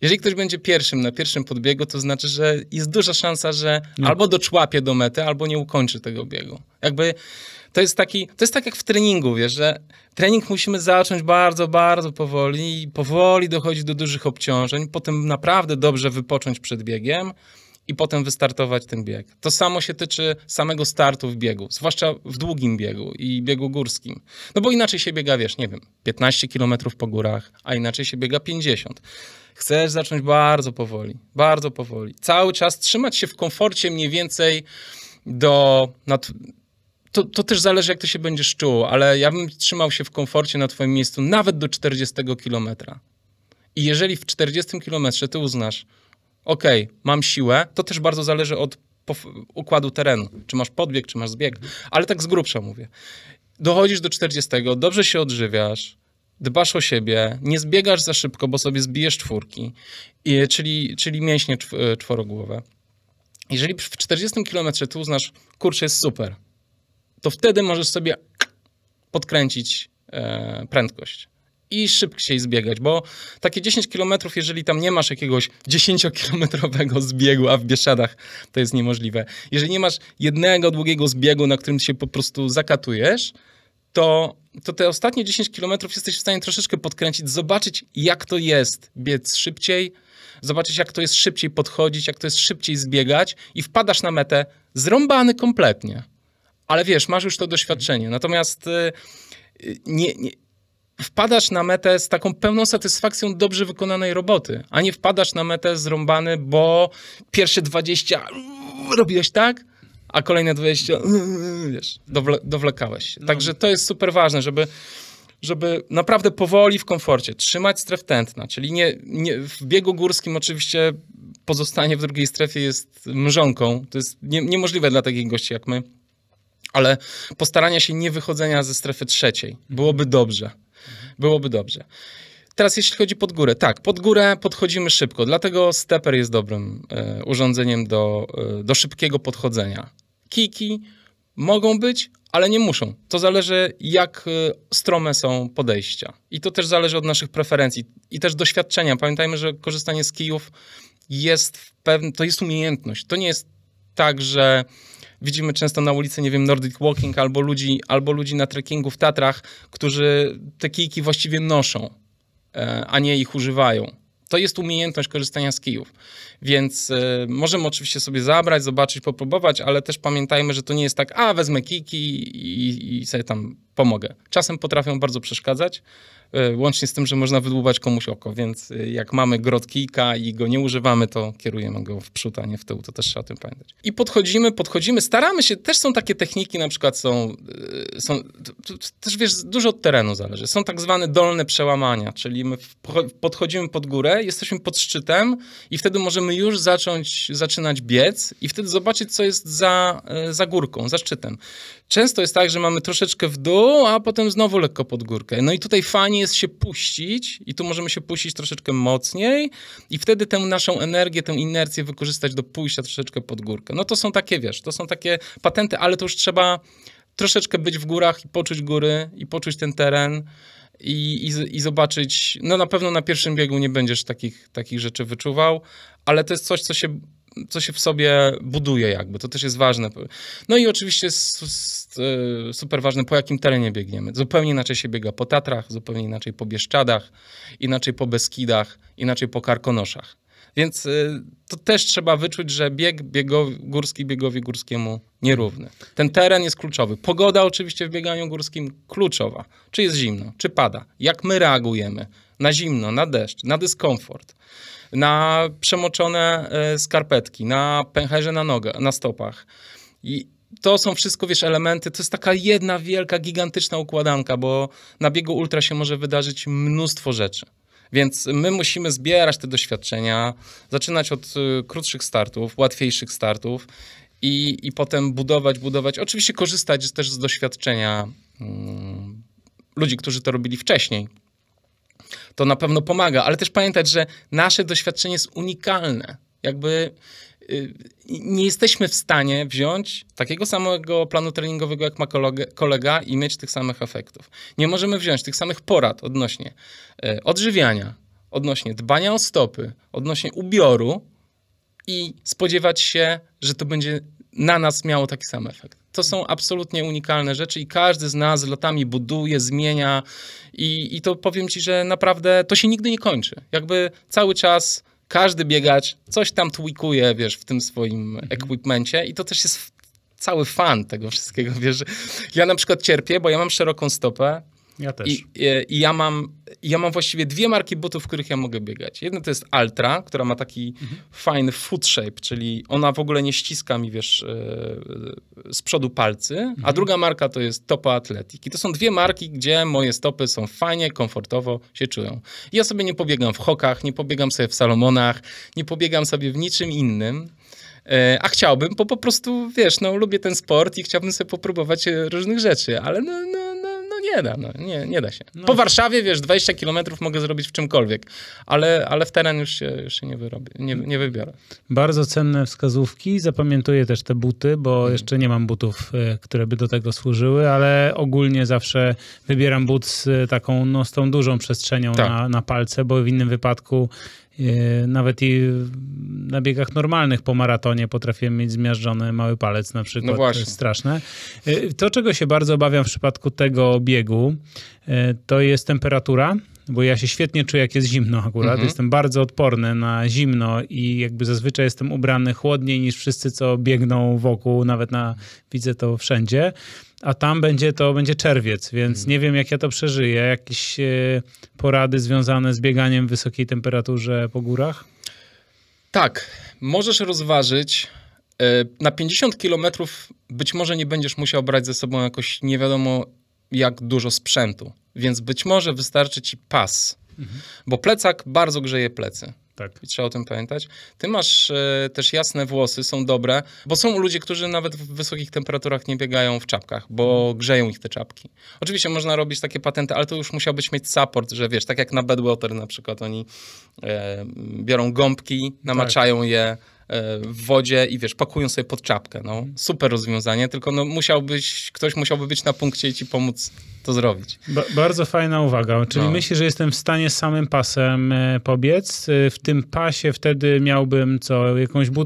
Jeżeli ktoś będzie pierwszym na pierwszym podbiegu, to znaczy, że jest duża szansa, że nie. albo doczłapie do mety, albo nie ukończy tego biegu. Jakby to jest taki, to jest tak jak w treningu, wiesz, że trening musimy zacząć bardzo, bardzo powoli, powoli dochodzić do dużych obciążeń, potem naprawdę dobrze wypocząć przed biegiem i potem wystartować ten bieg. To samo się tyczy samego startu w biegu, zwłaszcza w długim biegu i biegu górskim. No bo inaczej się biega, wiesz, nie wiem, 15 km po górach, a inaczej się biega 50. Chcesz zacząć bardzo powoli, bardzo powoli. Cały czas trzymać się w komforcie mniej więcej do. To, to, też zależy, jak ty się będziesz czuł, ale ja bym trzymał się w komforcie na twoim miejscu nawet do 40 kilometra. I jeżeli w 40 kilometrze ty uznasz, ok, mam siłę, to też bardzo zależy od układu terenu. Czy masz podbieg, czy masz zbieg, ale tak z grubsza mówię. Dochodzisz do 40, dobrze się odżywiasz, dbasz o siebie, nie zbiegasz za szybko, bo sobie zbijesz czwórki, czyli, czyli mięśnie e, czworogłowe. Jeżeli w 40 km tu uznasz, kurczę, jest super, to wtedy możesz sobie podkręcić e, prędkość i szybciej zbiegać, bo takie 10 km, jeżeli tam nie masz jakiegoś 10-kilometrowego zbiegu, a w Bieszczadach to jest niemożliwe. Jeżeli nie masz jednego długiego zbiegu, na którym się po prostu zakatujesz, to, to te ostatnie 10 kilometrów jesteś w stanie troszeczkę podkręcić, zobaczyć jak to jest biec szybciej, zobaczyć jak to jest szybciej podchodzić, jak to jest szybciej zbiegać i wpadasz na metę zrąbany kompletnie. Ale wiesz, masz już to doświadczenie. Natomiast y, y, nie, nie wpadasz na metę z taką pełną satysfakcją dobrze wykonanej roboty, a nie wpadasz na metę zrąbany, bo pierwsze 20 robiłeś tak, a kolejne 20, wiesz, dowle, dowlekałeś No. Także to jest super ważne, żeby żeby naprawdę powoli w komforcie trzymać stref tętna, czyli nie, nie, w biegu górskim oczywiście pozostanie w drugiej strefie jest mrzonką. To jest nie, niemożliwe dla takich gości jak my, ale postarania się nie wychodzenia ze strefy trzeciej byłoby dobrze. Byłoby dobrze. Teraz jeśli chodzi pod górę, tak, pod górę podchodzimy szybko, dlatego stepper jest dobrym y, urządzeniem do, y, do szybkiego podchodzenia kiki mogą być, ale nie muszą. To zależy, jak y, strome są podejścia. I to też zależy od naszych preferencji i też doświadczenia. Pamiętajmy, że korzystanie z kijów jest to jest umiejętność. To nie jest tak, że widzimy często na ulicy, nie wiem, Nordic Walking albo ludzi, albo ludzi na trekkingu w Tatrach, którzy te kijki właściwie noszą, e, a nie ich używają. To jest umiejętność korzystania z kijów. Więc y, możemy oczywiście sobie zabrać, zobaczyć, popróbować, ale też pamiętajmy, że to nie jest tak, a wezmę kijki i, i sobie tam pomogę. Czasem potrafią bardzo przeszkadzać, y, łącznie z tym, że można wydłubać komuś oko, więc y, jak mamy grot kijka i go nie używamy, to kierujemy go w przód, a nie w tył, to też trzeba o tym pamiętać. I podchodzimy, podchodzimy, staramy się, też są takie techniki, na przykład są, y, są też wiesz, dużo od terenu zależy, są tak zwane dolne przełamania, czyli my podchodzimy pod górę, jesteśmy pod szczytem i wtedy możemy już zacząć, zaczynać biec i wtedy zobaczyć, co jest za, za górką, za szczytem. Często jest tak, że mamy troszeczkę w dół, a potem znowu lekko pod górkę. No i tutaj fajnie jest się puścić i tu możemy się puścić troszeczkę mocniej i wtedy tę naszą energię, tę inercję wykorzystać do pójścia troszeczkę pod górkę. No to są takie, wiesz, to są takie patenty, ale to już trzeba troszeczkę być w górach i poczuć góry i poczuć ten teren. I, i, i, zobaczyć. No na pewno na pierwszym biegu nie będziesz takich, takich rzeczy wyczuwał, ale to jest coś, co się co się w sobie buduje jakby, to też jest ważne. No i oczywiście e, super ważne, po jakim terenie biegniemy. Zupełnie inaczej się biega po Tatrach, zupełnie inaczej po Bieszczadach, inaczej po Beskidach, inaczej po Karkonoszach. Więc e, to też trzeba wyczuć, że bieg biegowi, górski biegowi górskiemu nierówny. Ten teren jest kluczowy. Pogoda oczywiście w bieganiu górskim kluczowa. Czy jest zimno, czy pada, jak my reagujemy, na zimno, na deszcz, na dyskomfort, na przemoczone e, skarpetki, na pęcherze na nogach, na stopach. I to są wszystko, wiesz, elementy. To jest taka jedna wielka, gigantyczna układanka, bo na biegu ultra się może wydarzyć mnóstwo rzeczy. Więc my musimy zbierać te doświadczenia, zaczynać od e, krótszych startów, łatwiejszych startów i, i potem budować, budować. Oczywiście korzystać też z doświadczenia mm, ludzi, którzy to robili wcześniej, to na pewno pomaga, ale też pamiętać, że nasze doświadczenie jest unikalne. Jakby y, nie jesteśmy w stanie wziąć takiego samego planu treningowego jak ma kolega i mieć tych samych efektów. Nie możemy wziąć tych samych porad odnośnie e, odżywiania, odnośnie dbania o stopy, odnośnie ubioru i spodziewać się, że to będzie na nas miało taki sam efekt to są absolutnie unikalne rzeczy i każdy z nas latami buduje, zmienia i, i to powiem ci, że naprawdę to się nigdy nie kończy. Jakby cały czas każdy biegacz coś tam tweakuje, wiesz, w tym swoim mhm. i to też jest cały fan tego wszystkiego, wiesz. Ja na przykład cierpię, bo ja mam szeroką stopę, ja też. I, e, i, ja, mam, ja mam właściwie dwie marki butów, w których ja mogę biegać. Jedna to jest Altra, która ma taki mhm. fajny foot shape, czyli ona w ogóle nie ściska mi, wiesz, e, e, z przodu palcy, mhm. a druga marka to jest Topo Athletic. I to są dwie marki, gdzie moje stopy są fajnie, komfortowo się czują. I ja sobie nie pobiegam w hokach, nie pobiegam sobie w Salomonach, nie pobiegam sobie w niczym innym. A chciałbym, bo po prostu, wiesz, no lubię ten sport i chciałbym sobie popróbować różnych rzeczy, ale no, no nie da, no, nie, nie da się. No po Warszawie, wiesz, 20 kilometrów mogę zrobić w czymkolwiek, ale, ale w teren już się, już się nie, wyrobię, nie, nie wybiorę. Bardzo cenne wskazówki. Zapamiętuję też te buty, bo mhm. jeszcze nie mam butów, e, które by do tego służyły, ale ogólnie zawsze wybieram but z e, taką, no, z tą dużą przestrzenią tak. na, na palce, bo w innym wypadku E, nawet i na biegach normalnych po maratonie potrafiłem mieć zmiażdżony mały palec na przykład. No właśnie. Straszne. E, to, czego się bardzo obawiam w przypadku tego biegu, e, to jest temperatura bo ja się świetnie czuję, jak jest zimno akurat. Mhm. Jestem bardzo odporny na zimno i jakby zazwyczaj jestem ubrany chłodniej niż wszyscy, co biegną wokół, nawet na, widzę to wszędzie a tam będzie to będzie czerwiec, więc hmm. nie wiem, jak ja to przeżyję. Jakieś e, porady związane z bieganiem w wysokiej temperaturze po górach? Tak, możesz rozważyć. E, na 50 km być może nie będziesz musiał brać ze sobą jakoś nie wiadomo jak dużo sprzętu, więc być może wystarczy ci pas, mhm. bo plecak bardzo grzeje plecy. Tak. I trzeba o tym pamiętać. Ty masz y, też jasne włosy, są dobre, bo są ludzie, którzy nawet w wysokich temperaturach nie biegają w czapkach, bo mhm. grzeją ich te czapki. Oczywiście można robić takie patenty, ale to już musiałbyś mieć support, że wiesz, tak jak na Bedwater na przykład, oni y, biorą gąbki, namaczają tak. je E, w wodzie i wiesz, pakują sobie pod czapkę. No. Super rozwiązanie, tylko no, musiałbyś, ktoś musiałby być na punkcie i ci pomóc to zrobić. Ba bardzo fajna uwaga. Czyli no. myślisz, że jestem w stanie samym pasem e, pobiec? E, w tym pasie wtedy miałbym co? Jakąś bidonę?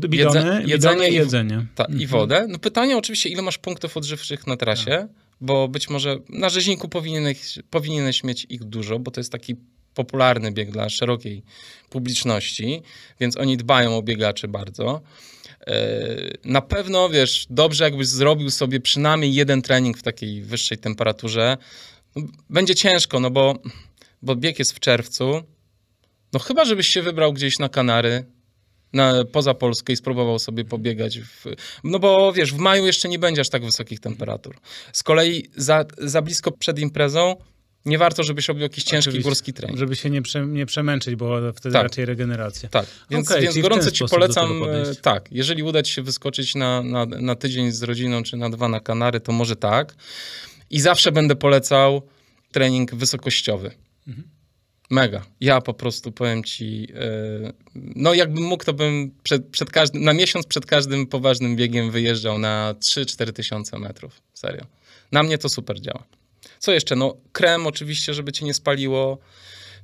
Jedze bidonę jedzenie i jedzenie. Ta, mhm. I wodę. No pytanie oczywiście, ile masz punktów odżywczych na trasie? Tak. bo być może na rzeźniku powinieneś, powinieneś mieć ich dużo, bo to jest taki popularny bieg dla szerokiej publiczności, więc oni dbają o biegaczy bardzo. E, na pewno, wiesz, dobrze jakbyś zrobił sobie przynajmniej jeden trening w takiej wyższej temperaturze. No, będzie ciężko, no bo, bo bieg jest w czerwcu. No chyba, żebyś się wybrał gdzieś na Kanary, na, poza Polskę i spróbował sobie pobiegać. W, no bo wiesz, w maju jeszcze nie będziesz tak wysokich temperatur. Z kolei za, za blisko przed imprezą nie warto, żebyś robił jakiś ciężki Oczywiście, górski trening. Żeby się nie, prze, nie przemęczyć, bo wtedy tak. raczej regeneracja. Tak, więc, okay, więc gorąco ci polecam, e, tak, jeżeli uda ci się wyskoczyć na, na, na tydzień z rodziną czy na dwa na Kanary, to może tak. I zawsze będę polecał trening wysokościowy. Mhm. Mega. Ja po prostu powiem ci, e, no jakbym mógł, to bym przed, przed każdym, na miesiąc przed każdym poważnym biegiem wyjeżdżał na 3-4 tysiące metrów. Serio. Na mnie to super działa. Co jeszcze? No, krem oczywiście, żeby cię nie spaliło.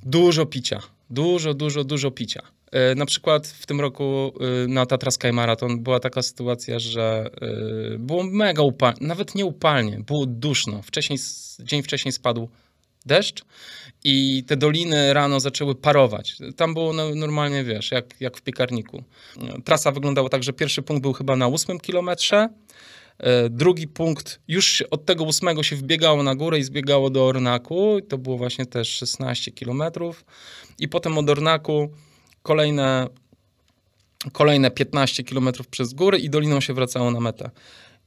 Dużo picia. Dużo, dużo, dużo picia. E, na przykład w tym roku e, na Tatra Sky Marathon była taka sytuacja, że e, było mega upalnie, nawet nie upalnie, było duszno. Wcześniej, dzień wcześniej spadł deszcz i te doliny rano zaczęły parować. Tam było no, normalnie, wiesz, jak, jak w piekarniku. Trasa wyglądała tak, że pierwszy punkt był chyba na ósmym kilometrze, E, drugi punkt, już od tego ósmego się wbiegało na górę i zbiegało do Ornaku. to było właśnie też 16 kilometrów. I potem od Ornaku kolejne, kolejne 15 kilometrów przez góry i doliną się wracało na metę.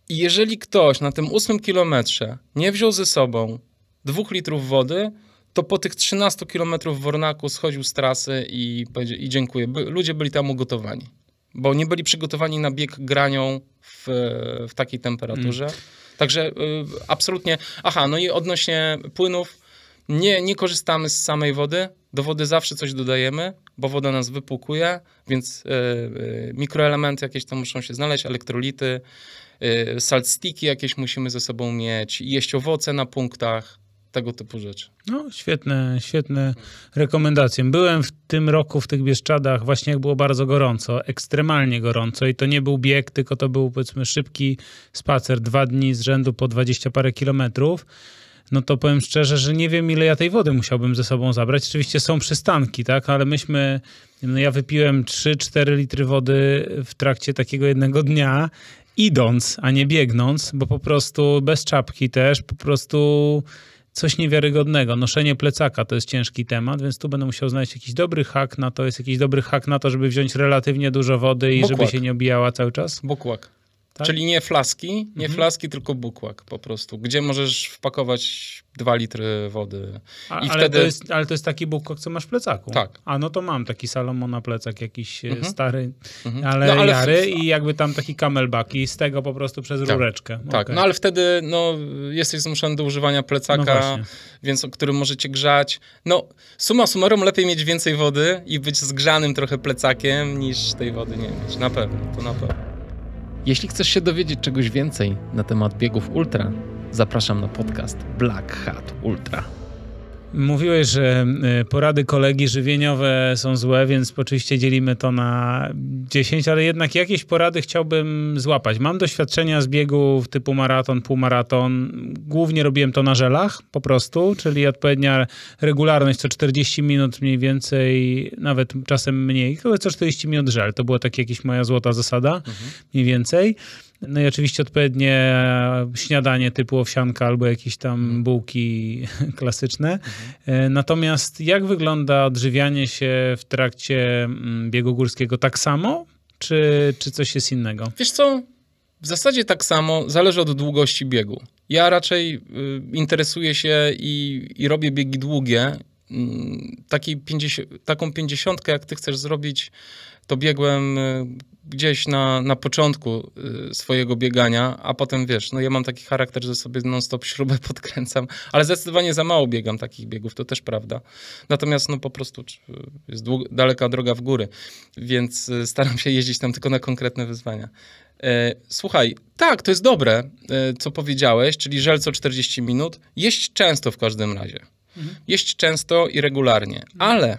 I jeżeli ktoś na tym ósmym kilometrze nie wziął ze sobą dwóch litrów wody, to po tych 13 kilometrów w Ornaku schodził z trasy i, i dziękuję. By, ludzie byli tam ugotowani, bo nie byli przygotowani na bieg granią w, takiej temperaturze. Mm. Także y, absolutnie. Aha, no i odnośnie płynów. Nie, nie korzystamy z samej wody. Do wody zawsze coś dodajemy, bo woda nas wypłukuje, więc y, y, mikroelementy jakieś tam muszą się znaleźć, elektrolity, salstiki jakieś musimy ze sobą mieć, jeść owoce na punktach tego typu rzeczy. No, świetne, świetne rekomendacje. Byłem w tym roku w tych Bieszczadach właśnie jak było bardzo gorąco, ekstremalnie gorąco i to nie był bieg, tylko to był powiedzmy szybki spacer, dwa dni z rzędu po dwadzieścia parę kilometrów no to powiem szczerze, że nie wiem, ile ja tej wody musiałbym ze sobą zabrać. Oczywiście są przystanki, tak, ale myśmy, no ja wypiłem 3-4 litry wody w trakcie takiego jednego dnia, idąc, a nie biegnąc, bo po prostu bez czapki też, po prostu coś niewiarygodnego. Noszenie plecaka to jest ciężki temat, więc tu będę musiał znaleźć jakiś dobry hak na to, jest jakiś dobry hak na to, żeby wziąć relatywnie dużo wody i żeby się nie obijała cały czas. Bokłak. Tak? Czyli nie flaski, nie mhm. flaski, tylko bukłak po prostu, gdzie możesz wpakować dwa litry wody. A, ale, wtedy... to jest, ale to jest taki bukłak, co masz w plecaku. Tak. A no to mam taki na plecak jakiś e, mhm. stary, mhm. ale, no, ale jary w... i jakby tam taki kamelbak i z tego po prostu przez tak. rureczkę. Tak, okay. no ale wtedy no, jesteś zmuszony do używania plecaka, no więc o którym możecie grzać. No suma summarum lepiej mieć więcej wody i być zgrzanym trochę plecakiem niż tej wody nie mieć. Na pewno, to na pewno. Jeśli chcesz się dowiedzieć czegoś więcej na temat biegów ultra, zapraszam na podcast Black Hat Ultra. Mówiłeś, że e, porady kolegi żywieniowe są złe, więc oczywiście dzielimy to na 10, ale jednak jakieś porady chciałbym złapać. Mam doświadczenia z biegów typu maraton, półmaraton. Głównie robiłem to na żelach po prostu, czyli odpowiednia regularność co 40 minut mniej więcej, nawet czasem mniej, ale co 40 minut żel. To była taka jakaś moja złota zasada mhm. mniej więcej. No i oczywiście odpowiednie śniadanie typu owsianka albo jakieś tam mhm. bułki klasyczne. Mhm. E, natomiast jak wygląda odżywianie się w trakcie mm, biegu górskiego? Tak samo? Czy, czy coś jest innego? Wiesz co, w zasadzie tak samo, zależy od długości biegu. Ja raczej y, interesuję się i, i robię biegi długie. Y, taki 50, taką pięćdziesiątkę, jak ty chcesz zrobić to biegłem y, gdzieś na, na początku y, swojego biegania, a potem wiesz, no ja mam taki charakter, że sobie non-stop śrubę podkręcam, ale zdecydowanie za mało biegam takich biegów, to też prawda. Natomiast no po prostu y, jest daleka droga w góry, więc staram się jeździć tam tylko na konkretne wyzwania. E, słuchaj, tak, to jest dobre, e, co powiedziałeś, czyli żelco 40 minut. Jeść często w każdym razie. Mhm. Jeść często i regularnie, mhm. ale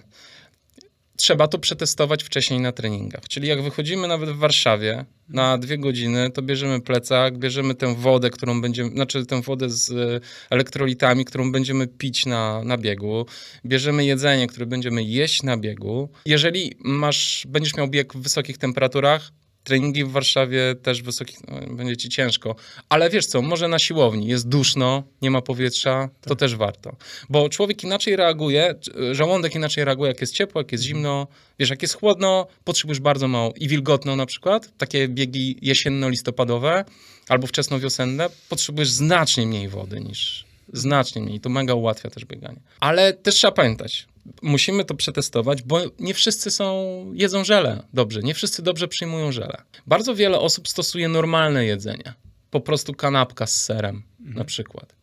trzeba to przetestować wcześniej na treningach. Czyli jak wychodzimy nawet w Warszawie na dwie godziny, to bierzemy plecak, bierzemy tę wodę, którą będziemy, znaczy tę wodę z e, elektrolitami, którą będziemy pić na, na biegu, bierzemy jedzenie, które będziemy jeść na biegu. Jeżeli masz, będziesz miał bieg w wysokich temperaturach, treningi w Warszawie też wysokich, no, będzie ci ciężko. Ale wiesz co, może na siłowni, jest duszno, nie ma powietrza, to tak. też warto. Bo człowiek inaczej reaguje, żołądek inaczej reaguje, jak jest ciepło, jak jest mhm. zimno. Wiesz, jak jest chłodno, potrzebujesz bardzo mało. I wilgotno na przykład, takie biegi jesienno-listopadowe albo wczesno-wiosenne, potrzebujesz znacznie mniej wody niż, znacznie mniej. To mega ułatwia też bieganie. Ale też trzeba pamiętać, musimy to przetestować, bo nie wszyscy są, jedzą żele dobrze, nie wszyscy dobrze przyjmują żele. Bardzo wiele osób stosuje normalne jedzenie, po prostu kanapka z serem mhm. na przykład.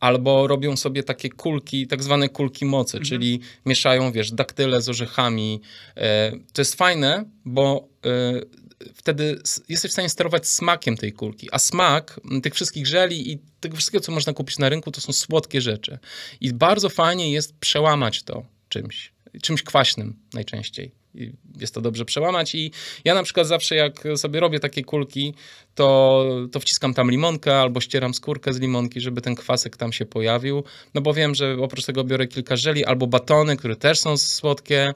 Albo robią sobie takie kulki, tak zwane kulki mocy, mhm. czyli mieszają, wiesz, daktyle z orzechami. E, to jest fajne, bo e, wtedy jesteś w stanie sterować smakiem tej kulki. A smak tych wszystkich żeli i tego wszystkiego, co można kupić na rynku, to są słodkie rzeczy. I bardzo fajnie jest przełamać to czymś, czymś kwaśnym najczęściej. I jest to dobrze przełamać i ja na przykład zawsze jak sobie robię takie kulki, to, to wciskam tam limonkę albo ścieram skórkę z limonki, żeby ten kwasek tam się pojawił, no bo wiem, że oprócz tego biorę kilka żeli albo batony, które też są słodkie,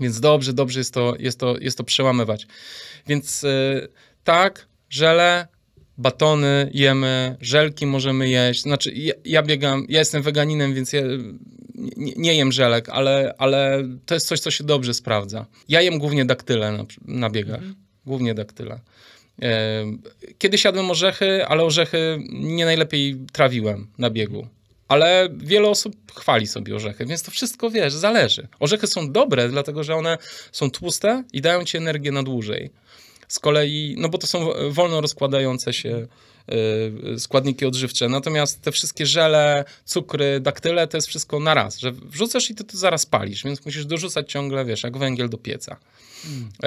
więc dobrze, dobrze jest to, jest to, jest to przełamywać. Więc yy, tak, żele, batony jemy, żelki możemy jeść. Znaczy, ja, ja biegam, ja jestem weganinem, więc je, nie, nie, jem żelek, ale, ale to jest coś, co się dobrze sprawdza. Ja jem głównie daktyle na, na biegach. Mhm. Głównie daktyle. E, Kiedyś jadłem orzechy, ale orzechy nie najlepiej trawiłem na biegu. Ale wiele osób chwali sobie orzechy, więc to wszystko wiesz, zależy. Orzechy są dobre, dlatego że one są tłuste i dają ci energię na dłużej. Z kolei, no bo to są wolno rozkładające się e, składniki odżywcze. Natomiast te wszystkie żele, cukry, daktyle to jest wszystko na raz, że wrzucasz i to to zaraz palisz, więc musisz dorzucać ciągle, wiesz, jak węgiel do pieca.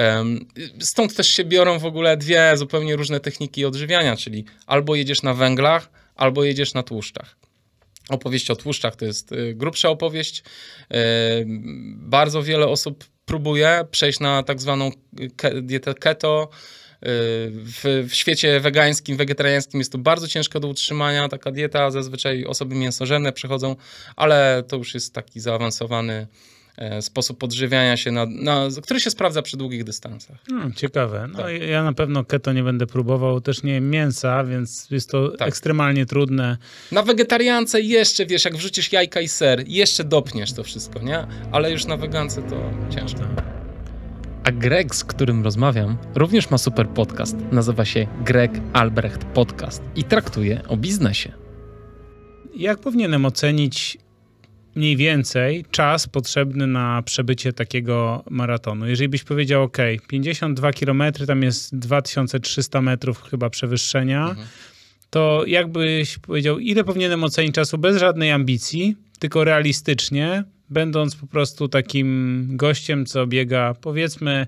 Hmm. Stąd też się biorą w ogóle dwie zupełnie różne techniki odżywiania, czyli albo jedziesz na węglach, albo jedziesz na tłuszczach. Opowieść o tłuszczach to jest y, grubsza opowieść. Bardzo wiele osób próbuję przejść na tak zwaną ke dietę keto. Y, w, w, świecie wegańskim, wegetariańskim jest to bardzo ciężko do utrzymania, taka dieta. Zazwyczaj osoby mięsożerne przechodzą, ale to już jest taki zaawansowany E, sposób odżywiania się, na, na, który się sprawdza przy długich dystansach. Hmm, ciekawe. No, tak. Ja na pewno keto nie będę próbował, też nie mięsa, więc jest to tak. ekstremalnie trudne. Na wegetariance jeszcze, wiesz, jak wrzucisz jajka i ser, jeszcze dopniesz to wszystko, nie? Ale już na wegance to ciężko. Tak. A Greg, z którym rozmawiam, również ma super podcast. Nazywa się Greg Albrecht Podcast i traktuje o biznesie. Jak powinienem ocenić mniej więcej czas potrzebny na przebycie takiego maratonu? Jeżeli byś powiedział, ok, 52 km, tam jest 2300 metrów chyba przewyższenia, mhm. to jakbyś powiedział, ile powinienem ocenić czasu bez żadnej ambicji, tylko realistycznie, będąc po prostu takim gościem, co biega powiedzmy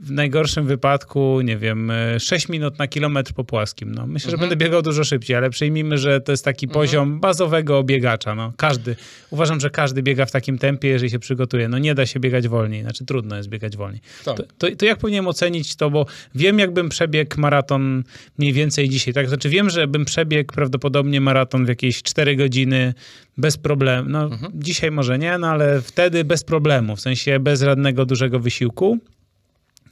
w najgorszym wypadku, nie wiem, 6 e, minut na kilometr po płaskim. No, myślę, mhm. że będę biegał dużo szybciej, ale przyjmijmy, że to jest taki mhm. poziom bazowego biegacza. No, każdy, uważam, że każdy biega w takim tempie, jeżeli się przygotuje. No nie da się biegać wolniej, znaczy trudno jest biegać wolniej. Tak. To, to, to jak powinienem ocenić to, bo wiem, jakbym przebiegł maraton mniej więcej dzisiaj, tak? Znaczy wiem, że bym przebiegł prawdopodobnie maraton w jakieś 4 godziny bez problemu. No, mhm. Dzisiaj może nie, no ale wtedy bez problemu, w sensie bez żadnego dużego wysiłku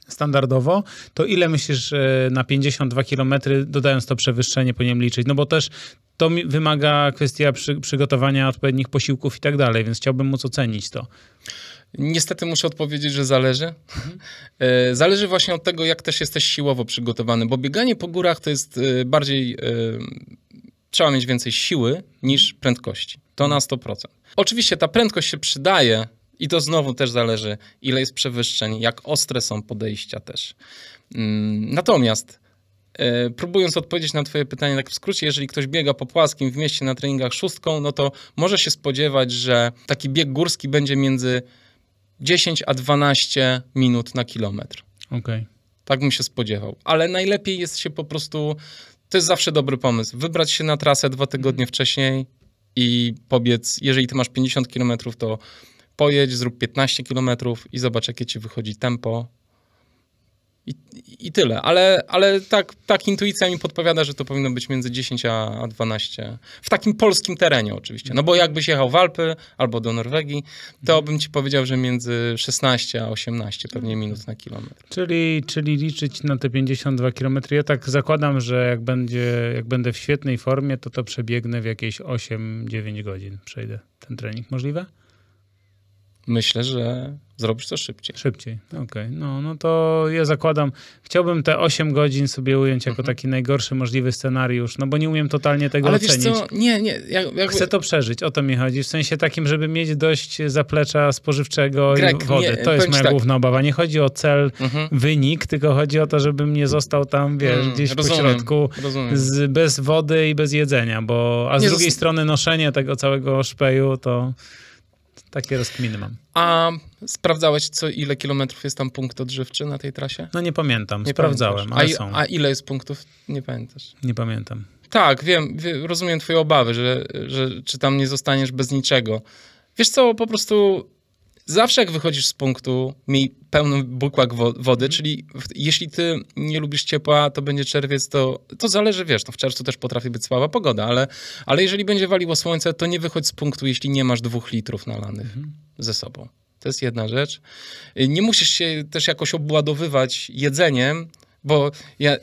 standardowo, to ile myślisz na 52 km, dodając to przewyższenie, powinienem liczyć? No bo też to wymaga kwestia przy, przygotowania odpowiednich posiłków i tak dalej, więc chciałbym móc ocenić to. Niestety muszę odpowiedzieć, że zależy. E, zależy właśnie od tego, jak też jesteś siłowo przygotowany, bo bieganie po górach to jest e, bardziej. E, trzeba mieć więcej siły niż prędkości. To na 100%. Oczywiście ta prędkość się przydaje i to znowu też zależy, ile jest przewyższeń, jak ostre są podejścia też. Mm, natomiast e, próbując odpowiedzieć na twoje pytanie tak w skrócie, jeżeli ktoś biega po płaskim w mieście na treningach szóstką, no to może się spodziewać, że taki bieg górski będzie między 10 a 12 minut na kilometr. Okej. Okay. Tak bym się spodziewał. Ale najlepiej jest się po prostu, to jest zawsze dobry pomysł, wybrać się na trasę dwa tygodnie wcześniej i pobiec, jeżeli ty masz 50 kilometrów, to pojedź, zrób 15 km i zobacz, jakie ci wychodzi tempo. I, i tyle, ale, ale tak, tak intuicja mi podpowiada, że to powinno być między 10 a 12. W takim polskim terenie oczywiście. No bo jakbyś jechał w Alpy albo do Norwegii, to mhm. bym ci powiedział, że między 16 a 18 pewnie mhm. minut na kilometr. Czyli, czyli liczyć na te 52 km. Ja tak zakładam, że jak, będzie, jak będę w świetnej formie, to to przebiegnę w jakieś 8-9 godzin. Przejdę ten trening. Możliwe? myślę, że zrobisz to szybciej. Szybciej, okej. Okay. No, no to ja zakładam, chciałbym te 8 godzin sobie ująć jako mhm. taki najgorszy możliwy scenariusz, no bo nie umiem totalnie tego Ale ocenić. Ale nie, nie. Jakby... Chcę to przeżyć, o to mi chodzi. W sensie takim, żeby mieć dość zaplecza spożywczego Greg, i wody. Nie, to jest moja tak. główna obawa. Nie chodzi o cel, mhm. tylko chodzi o to, żebym nie został tam, wiesz, mm, gdzieś rozumiem, środku, Z, bez wody i bez jedzenia, bo... A z drugiej strony noszenie tego całego szpeju to... Takie rozkminy mam. A sprawdzałeś, co ile kilometrów jest tam punkt odżywczy na tej trasie? No nie pamiętam, nie sprawdzałem, a, są. A ile jest punktów? Nie pamiętasz. Nie pamiętam. Tak, wiem, rozumiem twoje obawy, że, że czy tam nie zostaniesz bez niczego. Wiesz co, po prostu zawsze jak wychodzisz z punktu, miej pełny bukłak wody, mhm. czyli jeśli ty nie lubisz ciepła, to będzie czerwiec, to, to zależy, wiesz, no w czerwcu też potrafi być słaba pogoda, ale, ale jeżeli będzie waliło słońce, to nie wychodź z punktu, jeśli nie masz dwóch litrów nalanych mhm. ze sobą. To jest jedna rzecz. Y, nie musisz się też jakoś obładowywać jedzeniem, bo ja,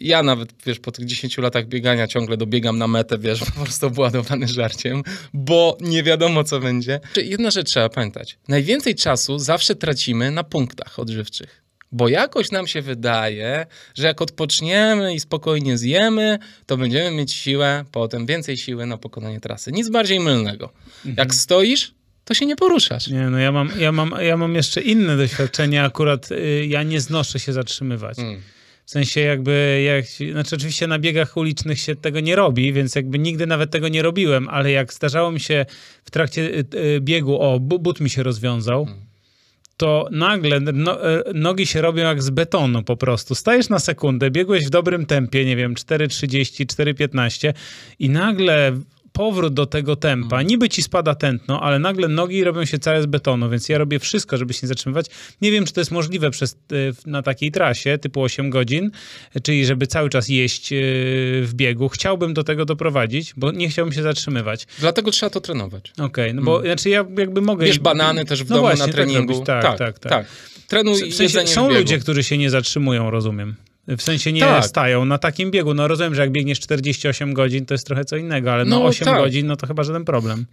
ja nawet, wiesz, po tych 10 latach biegania ciągle dobiegam na metę, wiesz, po prostu obładowany żarciem, bo nie wiadomo, co będzie. Jedna rzecz trzeba pamiętać. Najwięcej czasu zawsze tracimy na punktach odżywczych. Bo jakoś nam się wydaje, że jak odpoczniemy i spokojnie zjemy, to będziemy mieć siłę, potem więcej siły na pokonanie trasy. Nic bardziej mylnego. Mhm. Jak stoisz, to się nie poruszasz. Nie, no ja mam, ja mam, ja mam jeszcze inne doświadczenie. Akurat y, ja nie znoszę się zatrzymywać. Mm. W sensie jakby, jak, znaczy oczywiście na biegach ulicznych się tego nie robi, więc jakby nigdy nawet tego nie robiłem, ale jak zdarzało mi się w trakcie y, y, biegu, o, but mi się rozwiązał, mhm. to nagle no, y, nogi się robią jak z betonu po prostu. Stajesz na sekundę, biegłeś w dobrym tempie, nie wiem, 4.30, 4.15 i nagle powrót do tego tempa, mhm. niby ci spada tętno, ale nagle nogi robią się całe z betonu, więc ja robię wszystko, żeby się nie zatrzymywać. Nie wiem, czy to jest możliwe przez, e, na takiej trasie typu 8 godzin, e, czyli żeby cały czas jeść e, w biegu. Chciałbym do tego doprowadzić, bo nie chciałbym się zatrzymywać. Dlatego trzeba to trenować. Okej, okay, no bo hmm. znaczy ja jakby mogę... Wiesz, banany też w no domu właśnie, na tak treningu. Tak, robić, tak, tak, tak, tak. Trenuj w sensie, Są ludzie, którzy się nie zatrzymują, rozumiem. W sensie nie tak. stają na takim biegu. No rozumiem, że jak biegniesz 48 godzin, to jest trochę co innego, ale no, no 8 tak. godzin, no to chyba żaden problem.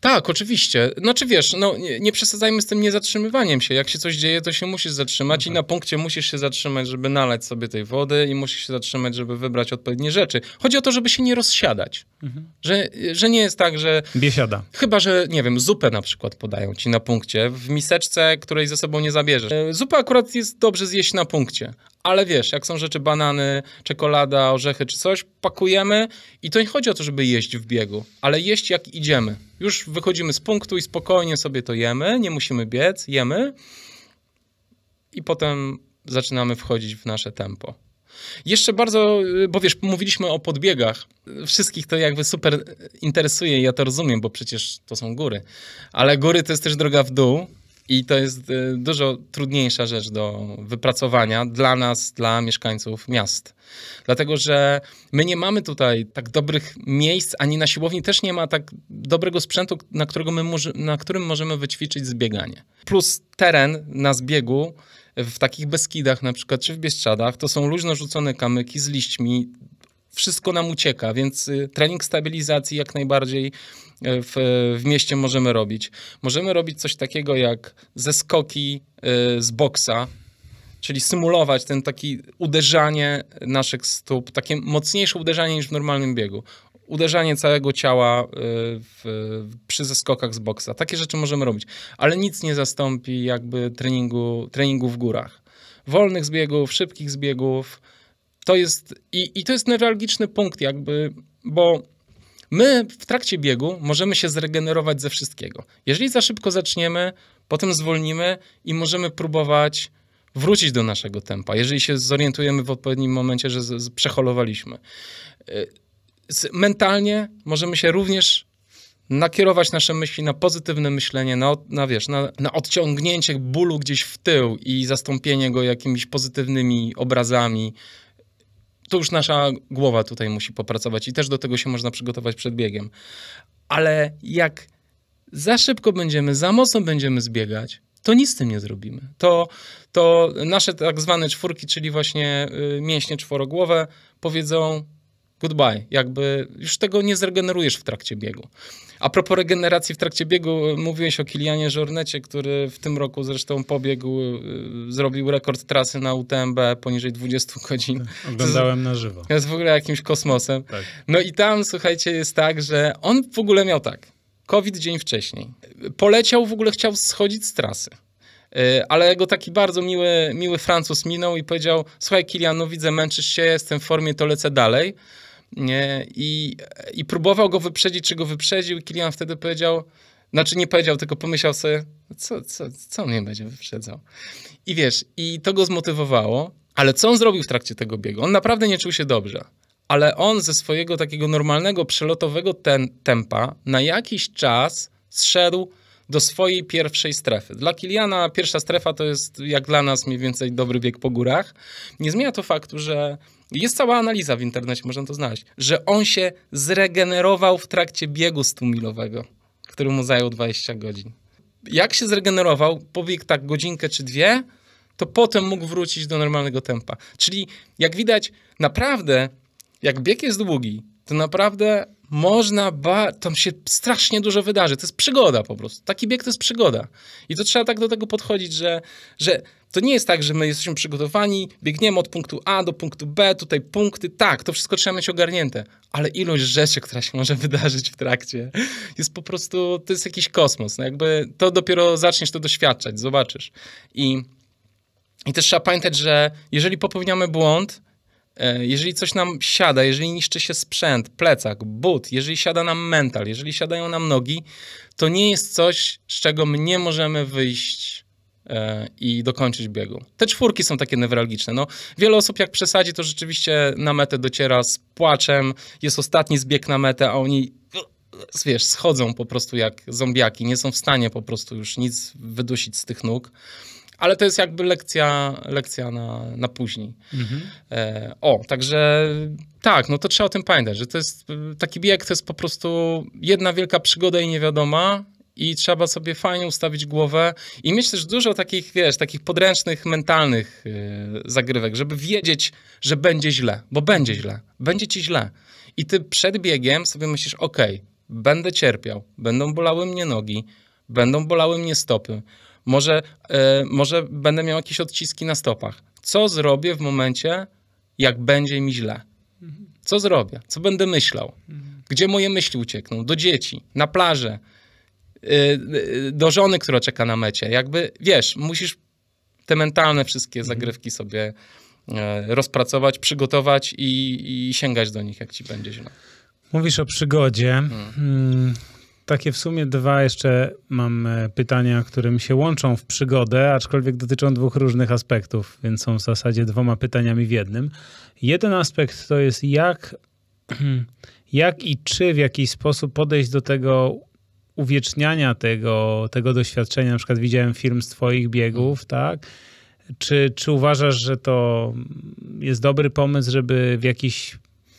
Tak, oczywiście. No czy wiesz, no, nie, nie przesadzajmy z tym niezatrzymywaniem się. Jak się coś dzieje, to się musisz zatrzymać okay. i tak. na punkcie musisz się zatrzymać, żeby nalać sobie tej wody i musisz się zatrzymać, żeby wybrać odpowiednie rzeczy. Chodzi o to, żeby się nie rozsiadać. Mhm. Że, że nie jest tak, że... Biesiada. Chyba, że nie wiem, zupę na przykład podają ci na punkcie w miseczce, której ze sobą nie zabierzesz. E, zupa akurat jest dobrze zjeść na punkcie, ale wiesz, jak są rzeczy banany, czekolada, orzechy czy coś, pakujemy i to nie chodzi o to, żeby jeść w biegu, ale jeść jak idziemy. Już wychodzimy z punktu i spokojnie sobie to jemy, nie musimy biec, jemy i potem zaczynamy wchodzić w nasze tempo. Jeszcze bardzo, y, bo wiesz, mówiliśmy o podbiegach. Wszystkich to jakby super interesuje i ja to rozumiem, bo przecież to są góry. Ale góry to jest też droga w dół i to jest y, dużo trudniejsza rzecz do wypracowania dla nas, dla mieszkańców miast. Dlatego, że my nie mamy tutaj tak dobrych miejsc, ani na siłowni też nie ma tak dobrego sprzętu, na, którego my może, na którym możemy wyćwiczyć zbieganie. Plus teren na zbiegu w takich Beskidach na przykład, czy w Bieszczadach, to są luźno rzucone kamyki z liśćmi, wszystko nam ucieka, więc y, trening stabilizacji jak najbardziej E, w, w mieście możemy robić? Możemy robić coś takiego jak zeskoki e, z boksa, czyli symulować ten taki uderzanie naszych stóp, takie mocniejsze uderzanie niż w normalnym biegu. Uderzanie całego ciała e, w, przy zeskokach z boksa. Takie rzeczy możemy robić, ale nic nie zastąpi jakby treningu, treningu w górach. Wolnych zbiegów, szybkich zbiegów. To jest, i, I to jest newralgiczny punkt, jakby, bo My w trakcie biegu możemy się zregenerować ze wszystkiego. Jeżeli za szybko zaczniemy, potem zwolnimy i możemy próbować wrócić do naszego tempa, jeżeli się zorientujemy w odpowiednim momencie, że przeholowaliśmy. Y, mentalnie możemy się również nakierować nasze myśli na pozytywne myślenie, na, na, wiesz, na, na odciągnięcie bólu gdzieś w tył i zastąpienie go jakimiś pozytywnymi obrazami, to już nasza głowa tutaj musi popracować i też do tego się można przygotować przed biegiem. Ale jak za szybko będziemy, za mocno będziemy zbiegać, to nic z tym nie zrobimy. To, to nasze tak zwane czwórki, czyli właśnie y, mięśnie czworogłowe, powiedzą: Goodbye. Jakby już tego nie zregenerujesz w trakcie biegu. A propos regeneracji w trakcie biegu, mówiłeś o Kilianie Żornecie, który w tym roku zresztą pobiegł, y, zrobił rekord trasy na UTMB poniżej 20 godzin. Oglądałem na żywo. Jest w ogóle jakimś kosmosem. Tak. No i tam, słuchajcie, jest tak, że on w ogóle miał tak. COVID dzień wcześniej. Poleciał, w ogóle chciał schodzić z trasy. Y, ale go taki bardzo miły, miły Francuz minął i powiedział: Słuchaj, Kilian, no widzę, męczysz się, jestem w formie, to lecę dalej. I, I próbował go wyprzedzić, czy go wyprzedził, i Kilian wtedy powiedział, znaczy nie powiedział, tylko pomyślał sobie, co, co, co mnie będzie wyprzedzał. I wiesz, i to go zmotywowało, ale co on zrobił w trakcie tego biegu? On naprawdę nie czuł się dobrze, ale on ze swojego takiego normalnego, przelotowego ten, tempa na jakiś czas zszedł do swojej pierwszej strefy. Dla Kiliana pierwsza strefa to jest, jak dla nas, mniej więcej dobry bieg po górach. Nie zmienia to faktu, że jest cała analiza w internecie, można to znaleźć, że on się zregenerował w trakcie biegu 100-milowego, który mu zajął 20 godzin. Jak się zregenerował, powiek tak godzinkę czy dwie, to potem mógł wrócić do normalnego tempa. Czyli jak widać, naprawdę, jak bieg jest długi, to naprawdę można, ba- tam się strasznie dużo wydarzy. To jest przygoda po prostu. Taki bieg to jest przygoda. I to trzeba tak do tego podchodzić, że, że to nie jest tak, że my jesteśmy przygotowani, biegniemy od punktu A do punktu B, tutaj punkty, tak, to wszystko trzeba mieć ogarnięte, ale ilość rzeczy, która się może wydarzyć w trakcie, jest po prostu, to jest jakiś kosmos. No jakby to dopiero zaczniesz to doświadczać, zobaczysz. I, I też trzeba pamiętać, że jeżeli popełniamy błąd, E, jeżeli coś nam siada, jeżeli niszczy się sprzęt, plecak, but, jeżeli siada nam mental, jeżeli siadają nam nogi, to nie jest coś, z czego my nie możemy wyjść e, i dokończyć biegu. Te czwórki są takie newralgiczne. No, wiele osób jak przesadzi, to rzeczywiście na metę dociera z płaczem, jest ostatni zbieg na metę, a oni wiesz, schodzą po prostu jak zombiaki, nie są w stanie po prostu już nic wydusić z tych nóg. Ale to jest jakby lekcja, lekcja na, na później. Mhm. E, o, także tak, no to trzeba o tym pamiętać, że to jest y, taki bieg to jest po prostu jedna wielka przygoda i niewiadoma. I trzeba sobie fajnie ustawić głowę i mieć też dużo takich, wiesz, takich podręcznych, mentalnych yy, zagrywek, żeby wiedzieć, że będzie źle, bo będzie źle, będzie ci źle. I ty przed biegiem sobie myślisz, ok, będę cierpiał, będą bolały mnie nogi, będą bolały mnie stopy, może, e, może będę miał jakieś odciski na stopach. Co zrobię w momencie, jak będzie mi źle? Co zrobię? Co będę myślał? Gdzie moje myśli uciekną? Do dzieci, na plażę, e, e, do żony, która czeka na mecie. Jakby, wiesz, musisz te mentalne wszystkie mhm. zagrywki sobie rozpracować, przygotować i, i, sięgać do nich, jak ci będzie źle. Mówisz o przygodzie. Hmm. Takie w sumie dwa jeszcze mam e, pytania, którym się łączą w przygodę, aczkolwiek dotyczą dwóch różnych aspektów, więc są w zasadzie dwoma pytaniami w jednym. Jeden aspekt to jest jak, jak i czy w jakiś sposób podejść do tego uwieczniania tego, tego doświadczenia. Na przykład widziałem film z twoich biegów, tak? Czy, czy uważasz, że to jest dobry pomysł, żeby w jakiś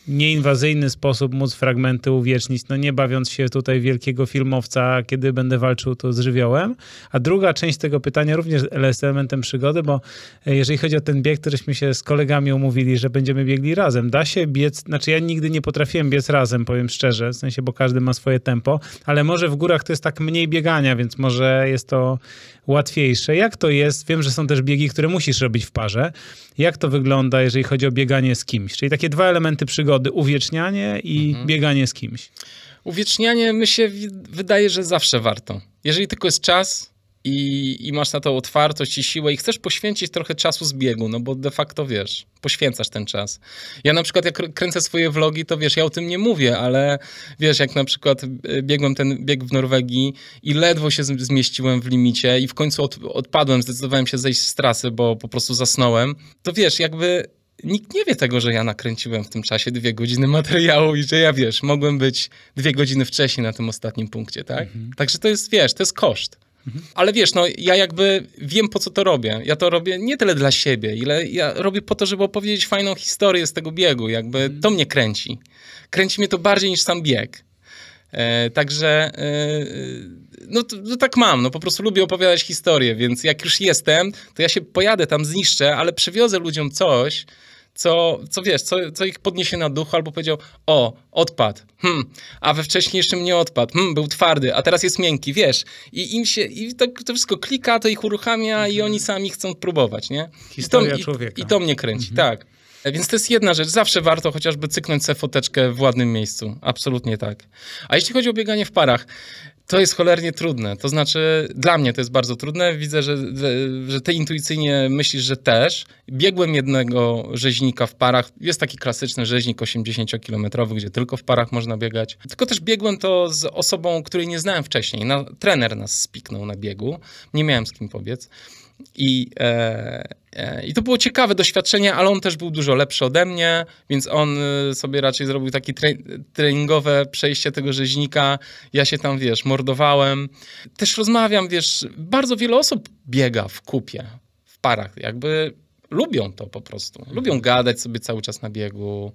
nieinwazyjny sposób móc fragmenty uwiecznić, no nie bawiąc się tutaj wielkiego filmowca, kiedy będę walczył to z żywiołem. A druga część tego pytania również jest elementem przygody, bo e, jeżeli chodzi o ten bieg, któryśmy się z kolegami umówili, że będziemy biegli razem. Da się biec, znaczy ja nigdy nie potrafiłem biec razem, powiem szczerze, w sensie, bo każdy ma swoje tempo, ale może w górach to jest tak mniej biegania, więc może jest to łatwiejsze. Jak to jest? Wiem, że są też biegi, które musisz robić w parze. Jak to wygląda, jeżeli chodzi o bieganie z kimś? Czyli takie dwa elementy przygody przygody? Uwiecznianie i mhm. bieganie z kimś. Uwiecznianie mi się wydaje, że zawsze warto. Jeżeli tylko jest czas i, i masz na to otwartość i siłę i chcesz poświęcić trochę czasu z biegu, no bo de facto wiesz, poświęcasz ten czas. Ja na przykład jak kręcę swoje vlogi, to wiesz, ja o tym nie mówię, ale wiesz, jak na przykład y, biegłem ten bieg w Norwegii i ledwo się zmieściłem w limicie i w końcu od, odpadłem, zdecydowałem się zejść z trasy, bo po prostu zasnąłem, to wiesz, jakby nikt nie wie tego, że ja nakręciłem w tym czasie dwie godziny materiału i że ja, wiesz, mogłem być dwie godziny wcześniej na tym ostatnim punkcie, tak? Mhm. Także to jest, wiesz, to jest koszt. Mhm. Ale wiesz, no ja jakby wiem po co to robię. Ja to robię nie tyle dla siebie, ile ja robię po to, żeby opowiedzieć fajną historię z tego biegu. Jakby mhm. to mnie kręci. Kręci mnie to bardziej niż sam bieg. E, także e, no, to, no, to tak mam, no po prostu lubię opowiadać historię, więc jak już jestem, to ja się pojadę tam, zniszczę, ale przywiozę ludziom coś, co, co wiesz, co, co ich podniesie na duchu, albo powiedział, o, odpad, hmm, a we wcześniejszym nie odpadł, hmm, był twardy, a teraz jest miękki, wiesz. I im się, i to wszystko klika, to ich uruchamia mhm. i oni sami chcą próbować, nie? Historia I to, człowieka. I, I, to mnie kręci, mhm. tak. E, więc to jest jedna rzecz. Zawsze warto chociażby cyknąć sobie foteczkę w ładnym miejscu. Absolutnie tak. A jeśli chodzi o bieganie w parach, to jest cholernie trudne. To znaczy, dla mnie to jest bardzo trudne. Widzę, że, że ty intuicyjnie myślisz, że też. Biegłem jednego rzeźnika w parach. Jest taki klasyczny rzeźnik 80-kilometrowy, gdzie tylko w parach można biegać. Tylko też biegłem to z osobą, której nie znałem wcześniej. Na, trener nas spiknął na biegu. Nie miałem z kim powiedzieć. I, e, e, I to było ciekawe doświadczenie, ale on też był dużo lepszy ode mnie, więc on e, sobie raczej zrobił takie tre, treningowe przejście tego rzeźnika. Ja się tam, wiesz, mordowałem. Też rozmawiam, wiesz, bardzo wiele osób biega w kupie, w parach. Jakby lubią to po prostu. Mhm. Lubią gadać sobie cały czas na biegu.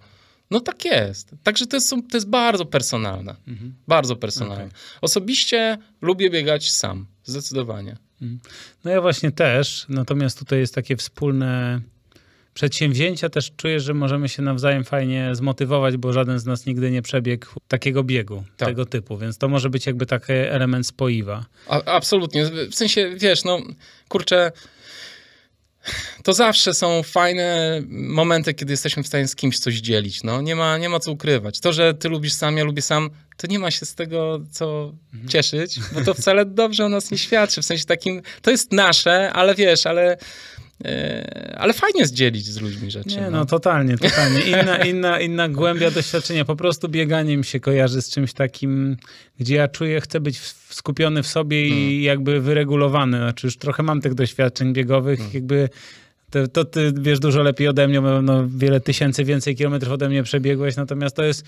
No tak jest. Także to jest, to jest bardzo personalne. Mhm. Bardzo personalne. Okay. Osobiście lubię biegać sam. Zdecydowanie. Mm. No ja właśnie też, natomiast tutaj jest takie wspólne przedsięwzięcia. Też czuję, że możemy się nawzajem fajnie zmotywować, bo żaden z nas nigdy nie przebiegł takiego biegu, tak. tego typu, więc to może być jakby taki element spoiwa. A, absolutnie. W sensie, wiesz, no kurczę to zawsze są fajne momenty, kiedy jesteśmy w stanie z kimś coś dzielić. No, nie, ma, nie ma co ukrywać. To, że ty lubisz sam, ja lubię sam, to nie ma się z tego co mhm. cieszyć, bo to wcale dobrze o nas nie świadczy. W sensie takim, to jest nasze, ale wiesz, ale E, ale fajnie jest dzielić z ludźmi rzeczy. Nie, no, no totalnie, totalnie. Inna, inna, inna głębia doświadczenia. Po prostu bieganie mi się kojarzy z czymś takim, gdzie ja czuję, chcę być skupiony w sobie hmm. i mm. jakby wyregulowany. Znaczy już trochę mam tych doświadczeń biegowych, hmm. jakby to, to, ty wiesz dużo lepiej ode mnie, no, wiele tysięcy więcej kilometrów ode mnie przebiegłeś, natomiast to jest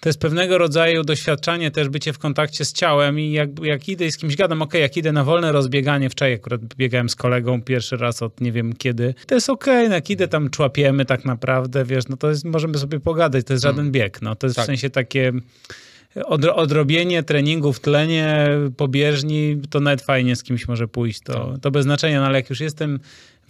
to jest pewnego rodzaju doświadczanie też bycie w kontakcie z ciałem i jak, jak idę i z kimś gadam, ok, jak idę na wolne rozbieganie, wczoraj akurat biegałem z kolegą pierwszy raz od nie wiem kiedy, to jest ok, no jak idę tam człapiemy tak naprawdę, wiesz, no to jest, możemy sobie pogadać, to jest żaden hmm. bieg, no to jest tak. w sensie takie odrobienie treningu w tlenie pobieżni, to nawet fajnie z kimś może pójść, to, tak. to bez znaczenia, no ale jak już jestem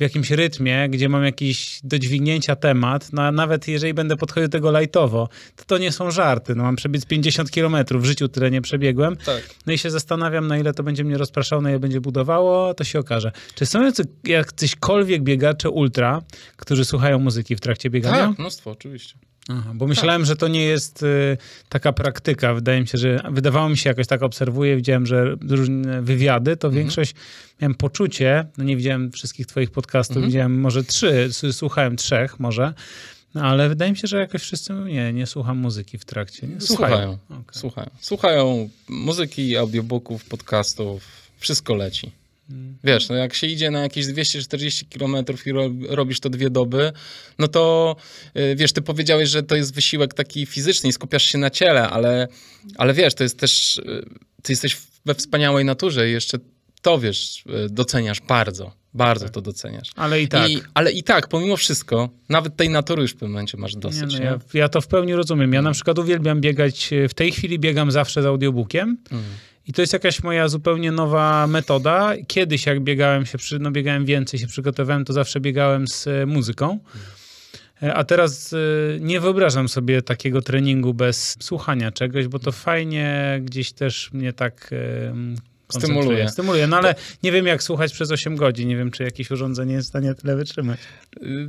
jakimś rytmie, gdzie mam jakiś do dźwignięcia temat, no, nawet jeżeli będę podchodził do tego lajtowo, to to nie są żarty. No, mam przebiec 50 kilometrów, w życiu tyle nie przebiegłem. Tak. No i się zastanawiam, na ile to będzie mnie rozpraszało, na ile będzie budowało, to się okaże. Czy są jacykolwiek biegacze ultra, którzy słuchają muzyki w trakcie biegania? Tak, mnóstwo, oczywiście. Aha, bo myślałem, tak. że to nie jest y, taka praktyka. Wydaje mi się, że wydawało mi się jakoś tak obserwuję, widziałem, że różne wywiady, to mhm. większość miałem poczucie, no nie widziałem wszystkich twoich podcastów, mhm. widziałem może trzy, słuchałem trzech może. No, ale wydaje mi się, że jakoś wszyscy nie, nie słucham muzyki w trakcie. Nie? Słuchają. Słuchają. Okay. Słuchają. Słuchają muzyki, audiobooków, podcastów, wszystko leci. Wiesz, no jak się idzie na jakieś 240 km i robisz to dwie doby, no to y, wiesz, ty powiedziałeś, że to jest wysiłek taki fizyczny i skupiasz się na ciele, ale, ale wiesz, to jest też, y, ty jesteś we wspaniałej naturze i jeszcze to wiesz, y, doceniasz bardzo. Bardzo tak. to doceniasz. Ale i tak. I, ale i tak, pomimo wszystko, nawet tej natury już w pewnym momencie masz dosyć. No nie, no, ja, ja, to w pełni rozumiem. Ja mm. na przykład uwielbiam biegać, w tej chwili biegam zawsze z audiobookiem. Mhm. I to jest jakaś moja zupełnie nowa metoda. Kiedyś jak biegałem się, no biegałem więcej, się przygotowywałem, to zawsze biegałem z e, muzyką. E, a teraz e, nie wyobrażam sobie takiego treningu bez słuchania czegoś, bo to fajnie gdzieś też mnie tak Stymuluje. Stymuluje, no ale nie wiem jak słuchać przez 8 godzin, nie wiem czy jakieś urządzenie jest w stanie tyle wytrzymać. Yy,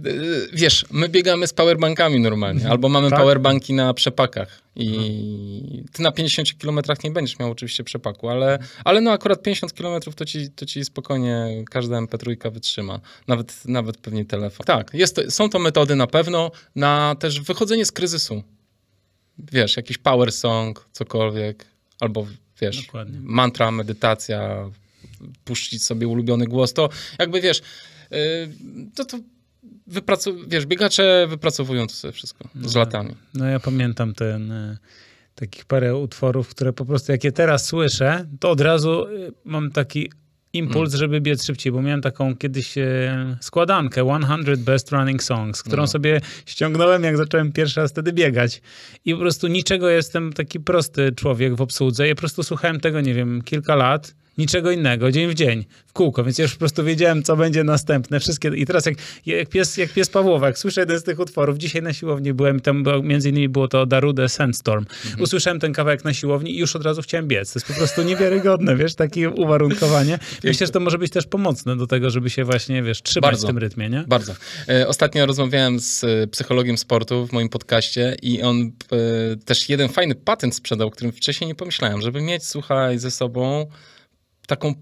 wiesz, my biegamy z powerbankami normalnie, albo mamy tak? powerbanki na przepakach i ty na 50 km nie będziesz miał oczywiście przepaku, ale, ale no akurat 50 km to ci, to ci spokojnie każda MP3 wytrzyma, nawet, nawet pewnie telefon. Tak, jest to, są to metody na pewno na też wychodzenie z kryzysu. Wiesz, jakiś power song, cokolwiek, albo wiesz, Dokładnie. mantra, medytacja, puścić sobie ulubiony głos, to jakby, wiesz, y, to, to wypracu- wiesz, biegacze wypracowują to sobie wszystko no, z latami. No ja pamiętam ten... Y, takich parę utworów, które po prostu jak je teraz słyszę, to od razu y, mam taki impuls, mm. żeby biec szybciej, bo miałem taką kiedyś e, składankę 100 Best Running Songs, którą no. sobie ściągnąłem, jak zacząłem pierwszy raz wtedy biegać. I po prostu niczego jestem taki prosty człowiek w obsłudze. Ja po prostu słuchałem tego, nie wiem, kilka lat niczego innego, dzień w dzień, w kółko, więc już po prostu wiedziałem, co będzie następne, wszystkie. I teraz jak, jak, pies, jak pies Pawłowa, jak słyszę jeden z tych utworów, dzisiaj na siłowni byłem, tam było, między innymi było to Darude Sandstorm. Mhm. Usłyszałem ten kawałek na siłowni i już od razu chciałem biec. To jest po prostu niewiarygodne, wiesz, takie uwarunkowanie. Myślę, że to może być też pomocne do tego, żeby się właśnie, wiesz, trzymać bardzo, w tym rytmie, nie? Bardzo. E, ostatnio rozmawiałem z e, psychologiem sportu w moim podcaście i on e, też jeden fajny patent sprzedał, o którym wcześniej nie pomyślałem, żeby mieć, słuchaj, ze sobą taką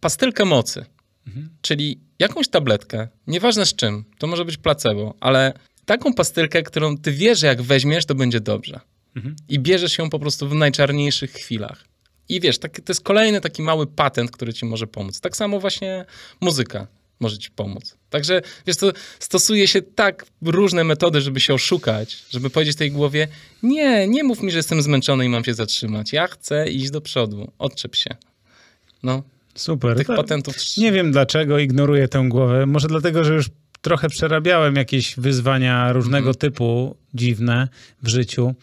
pastylkę mocy, mhm. czyli jakąś tabletkę, nieważne z czym, to może być placebo, ale taką pastylkę, którą ty wiesz, że jak weźmiesz, to będzie dobrze. Mhm. I bierzesz ją po prostu w najczarniejszych chwilach. I wiesz, tak, to jest kolejny taki mały patent, który ci może pomóc. Tak samo właśnie muzyka może ci pomóc. Także, wiesz to stosuje się tak różne metody, żeby się oszukać, żeby powiedzieć tej głowie, nie, nie mów mi, że jestem zmęczony i mam się zatrzymać. Ja chcę iść do przodu, odczep się. No. Super. Tych tak. patentów... Nie wiem dlaczego ignoruję tę głowę. Może dlatego, że już trochę przerabiałem jakieś wyzwania różnego mm. typu dziwne w życiu.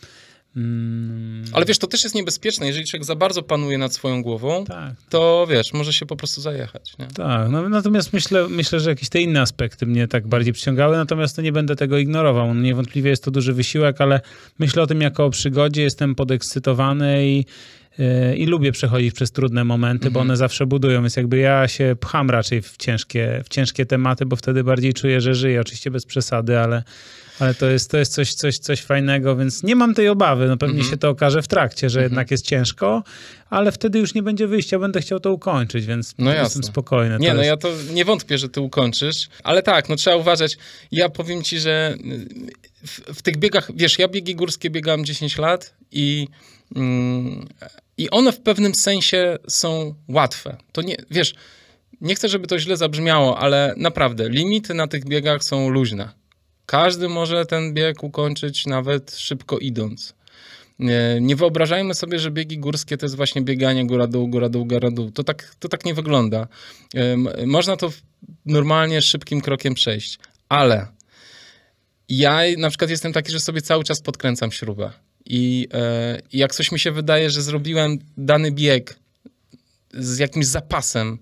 Mm. Ale wiesz, to też jest niebezpieczne. Jeżeli człowiek za bardzo panuje nad swoją głową, tak. to wiesz, może się po prostu zajechać. Nie? Tak, no, natomiast myślę, myślę, że jakieś te inne aspekty mnie tak bardziej przyciągały, natomiast to nie będę tego ignorował. No, niewątpliwie jest to duży wysiłek, ale myślę o tym jako o przygodzie, jestem podekscytowany i, yy, i lubię przechodzić przez trudne momenty, mhm. bo one zawsze budują. Więc jakby ja się pcham raczej w ciężkie, w ciężkie tematy, bo wtedy bardziej czuję, że żyję. Oczywiście bez przesady, ale ale to jest, to jest coś, coś, coś fajnego, więc nie mam tej obawy. No pewnie mhm. się to okaże w trakcie, że mhm. jednak jest ciężko, ale wtedy już nie będzie wyjścia, będę chciał to ukończyć, więc no jasne. jestem spokojny. Nie, no ja to nie wątpię, że ty ukończysz, ale tak, no trzeba uważać. Ja powiem ci, że y, w, w tych biegach, wiesz, ja biegi górskie biegałem 10 lat i mm, i one w pewnym sensie są łatwe. To nie, wiesz, nie chcę, żeby to źle zabrzmiało, ale naprawdę limity na tych biegach są luźne. Każdy może ten bieg ukończyć nawet szybko idąc. E, nie wyobrażajmy sobie, że biegi górskie to jest właśnie bieganie góra dół, góra dół, góra dół. To tak, to tak nie wygląda. E, można to normalnie szybkim krokiem przejść, ale ja na przykład jestem taki, że sobie cały czas podkręcam śrubę. I e, jak coś mi się wydaje, że zrobiłem dany bieg z jakimś zapasem,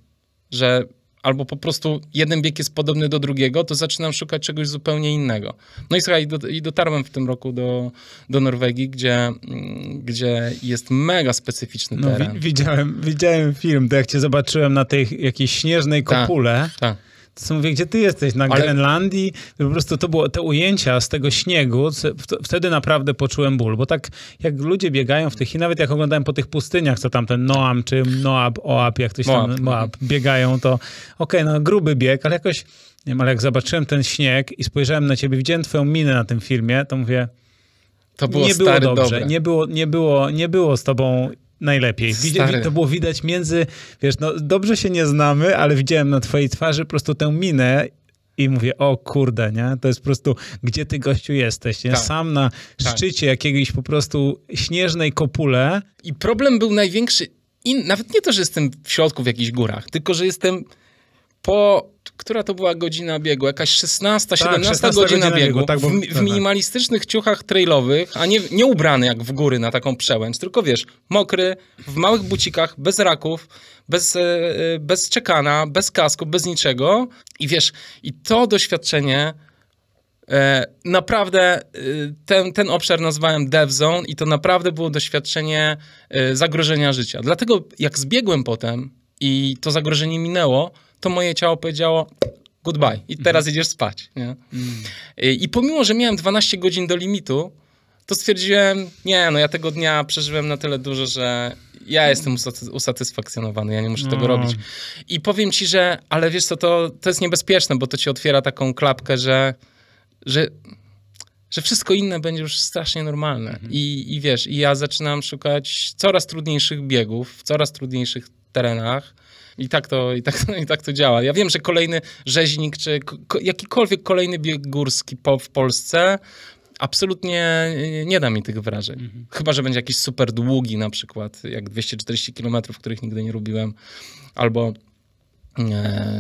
że albo po prostu jeden bieg jest podobny do drugiego, to zaczynam szukać czegoś zupełnie innego. No i słuchaj, do, i dotarłem w tym roku do, do Norwegii, gdzie, mm, gdzie jest mega specyficzny teren. No, wi widziałem, widziałem film, to jak cię zobaczyłem na tej jakiejś śnieżnej tak, kopule. ta są, mówię, gdzie ty jesteś? Na Ale... Grenlandii? Po prostu to było te ujęcia z tego śniegu, wtedy naprawdę poczułem ból, bo tak jak ludzie biegają w tych, i nawet jak oglądałem po tych pustyniach, co tam ten Noam czy Noab, Oab, jak ktoś Moab. tam Moab, biegają, to okej, okay, no gruby bieg, ale jakoś, nie wiem, ale jak zobaczyłem ten śnieg i spojrzałem na ciebie, widziałem twoją minę na tym filmie, to mówię, to było nie było dobrze, dobre. nie było, nie, było, nie było z tobą najlepiej. Widzi, to było widać między, wiesz, no dobrze się nie znamy, ale widziałem na twojej twarzy po prostu tę minę i mówię, o kurde, nie? To jest po prostu, gdzie ty gościu jesteś, nie? Tak. Sam na tak. szczycie tak. jakiejś po prostu śnieżnej kopule. I problem był największy, i nawet nie to, że jestem w środku w jakichś górach, tylko, że jestem po która to była godzina biegu? Jakaś 16, tak, 17 16 godzina, godzina, biegu. biegu tak, bo... w, w, tak, tak. minimalistycznych ciuchach trailowych, a nie, nie ubrany jak w góry na taką przełęcz, tylko wiesz, mokry, w małych bucikach, bez raków, bez, e, e, bez czekana, bez kasku, bez niczego. I wiesz, i to doświadczenie e, Naprawdę ten, ten obszar nazwałem dev zone i to naprawdę było doświadczenie zagrożenia życia. Dlatego jak zbiegłem potem i to zagrożenie minęło, to moje ciało powiedziało goodbye i mhm. teraz mhm. idziesz spać. Nie? Mhm. I pomimo, że miałem 12 godzin do limitu, to stwierdziłem, nie, no ja tego dnia przeżyłem na tyle dużo, że ja jestem usatysfakcjonowany, ja nie muszę no. tego robić. I powiem ci, że, ale wiesz co, to, to jest niebezpieczne, bo to ci otwiera taką klapkę, że, że, że wszystko inne będzie już strasznie normalne. Mhm. I, I wiesz, i ja zaczynam szukać coraz trudniejszych biegów, w coraz trudniejszych terenach, i tak to, i tak, i tak to działa. Ja wiem, że kolejny rzeźnik, czy jakikolwiek kolejny bieg górski po, w Polsce absolutnie nie da mi tych wrażeń. Mhm. Chyba, że będzie jakiś super długi na przykład, jak 240 km, których nigdy nie robiłem, albo E,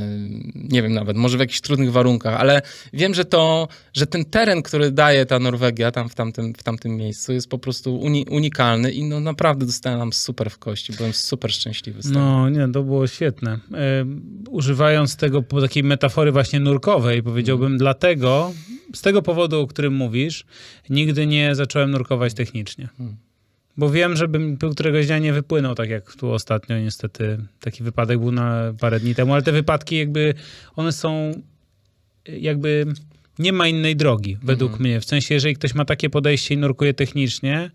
nie wiem nawet, może w jakichś trudnych warunkach, ale wiem, że to, że ten teren, który daje ta Norwegia tam w tamtym, w tamtym miejscu jest po prostu uni unikalny i no naprawdę dostałem tam super w kości, byłem super szczęśliwy. Z no nie, to było świetne. E, używając tego takiej metafory właśnie nurkowej, powiedziałbym hmm. dlatego, z tego powodu, o którym mówisz, nigdy nie zacząłem nurkować technicznie. Hmm bo wiem, żebym któregoś dnia nie wypłynął, tak jak tu ostatnio niestety taki wypadek był na parę dni temu, ale te wypadki jakby, one są jakby, nie ma innej drogi według mhm. mnie. W sensie, jeżeli ktoś ma takie podejście i nurkuje technicznie,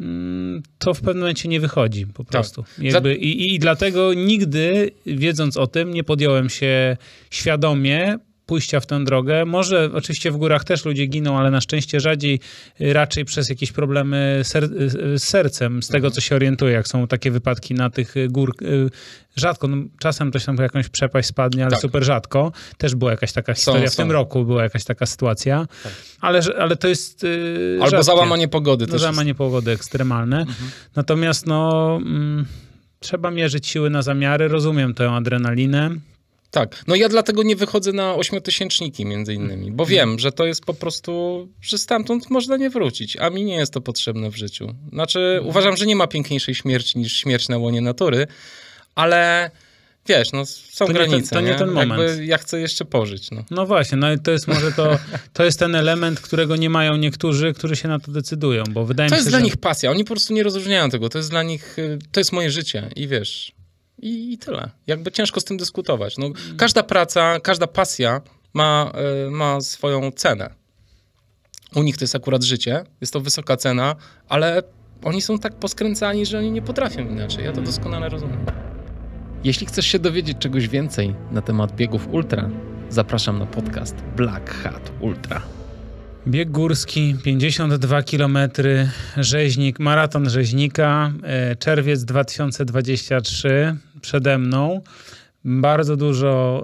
mm, to w pewnym momencie nie wychodzi po tak. prostu. Tak. Jakby, i, I dlatego nigdy, wiedząc o tym, nie podjąłem się świadomie pójścia w tę drogę. Może oczywiście w górach też ludzie giną, ale na szczęście rzadziej y, raczej przez jakieś problemy ser y, z sercem, z tego co się orientuję, jak są takie wypadki na tych y, gór. Rzadko, no, czasem ktoś tam jakąś przepaść spadnie, ale tak. super rzadko. Też była jakaś taka historia, są, w tym roku była jakaś taka sytuacja, tak. ale, ale to jest yy, Albo rzadkie. załamanie pogody. No, załamanie jest. pogody ekstremalne. Mhm. Natomiast no... Mm, trzeba mierzyć siły na zamiary, rozumiem tę adrenalinę, tak. No ja dlatego nie wychodzę na ośmiotysięczniki między innymi, bo wiem, że to jest po prostu, że stamtąd można nie wrócić, a mi nie jest to potrzebne w życiu. Znaczy, mhm. uważam, że nie ma piękniejszej śmierci niż śmierć na łonie natury, ale wiesz, no są to granice. Nie ten, to nie, nie, ten moment. Jakby ja chcę jeszcze pożyć. No, no właśnie, no i to jest może to, to jest ten element, którego nie mają niektórzy, którzy się na to decydują, bo wydaje to mi się, To jest dla że... nich pasja, oni po prostu nie rozróżniają tego, to jest dla nich, y, to jest moje życie i wiesz... I, I, tyle. Jakby ciężko z tym dyskutować. No, Każda praca, każda pasja ma, e, ma swoją cenę. U nich to jest akurat życie, jest to wysoka cena, ale oni są tak poskręcani, że oni nie potrafią inaczej. Ja to doskonale rozumiem. Jeśli chcesz się dowiedzieć czegoś więcej na temat biegów ultra, zapraszam na podcast Black Hat Ultra. Bieg górski, 52 km, rzeźnik, maraton rzeźnika, e, czerwiec 2023 przede mną. Bardzo dużo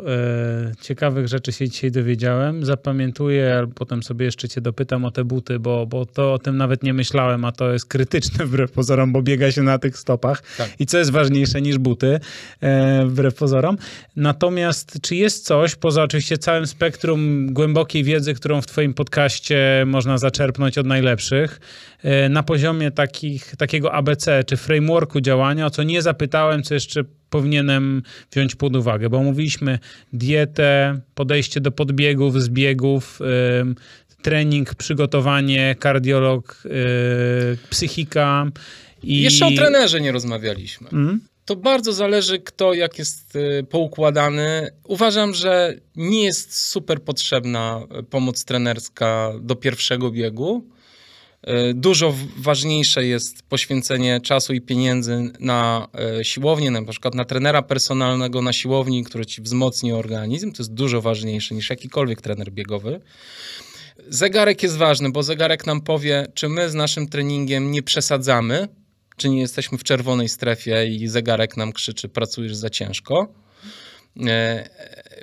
y, ciekawych rzeczy się dzisiaj dowiedziałem. Zapamiętuję, albo potem sobie jeszcze cię dopytam o te buty, bo, bo to o tym nawet nie myślałem, a to jest krytyczne wbrew pozorom, bo biega się na tych stopach. Tak. I co jest ważniejsze niż buty, y, wbrew pozorom. Natomiast czy jest coś, poza oczywiście całym spektrum głębokiej wiedzy, którą w twoim podcaście można zaczerpnąć od najlepszych, E, na poziomie takich, takiego ABC czy frameworku działania, o co nie zapytałem, co jeszcze powinienem wziąć pod uwagę, bo mówiliśmy dietę, podejście do podbiegów, zbiegów, e, trening, przygotowanie, kardiolog, e, psychika. I... Jeszcze o trenerze nie rozmawialiśmy. Mm? To bardzo zależy, kto jak jest poukładany. Uważam, że nie jest super potrzebna pomoc trenerska do pierwszego biegu. E, dużo ważniejsze jest poświęcenie czasu i pieniędzy na e, siłownię, na przykład na trenera personalnego na siłowni, który ci wzmocni organizm. To jest dużo ważniejsze niż jakikolwiek trener biegowy. Zegarek jest ważny, bo zegarek nam powie, czy my z naszym treningiem nie przesadzamy, czy nie jesteśmy w czerwonej strefie i zegarek nam krzyczy, pracujesz za ciężko. E,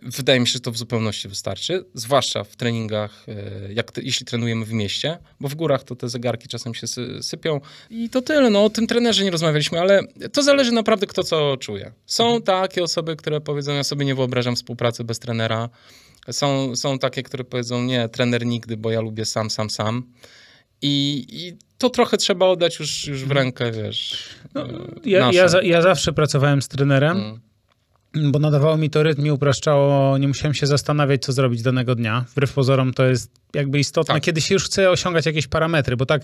wydaje mi się, że to w zupełności wystarczy, zwłaszcza w treningach, e, jak, jeśli trenujemy w mieście, bo w górach to te zegarki czasem się sypią i to tyle. No, o tym trenerze nie rozmawialiśmy, ale to zależy naprawdę kto co czuje. Są mhm. takie osoby, które powiedzą, ja sobie nie wyobrażam współpracy bez trenera. Są, są takie, które powiedzą, nie, trener nigdy, bo ja lubię sam, sam, sam. I, i to trochę trzeba oddać już, już w mhm. rękę, wiesz. No, ja, ja, za, ja, zawsze pracowałem z trenerem. Mhm bo nadawało mi to rytm i upraszczało, nie musiałem się zastanawiać, co zrobić danego dnia. Wbrew pozorom to jest jakby istotne, tak. kiedy się już chce osiągać jakieś parametry, bo tak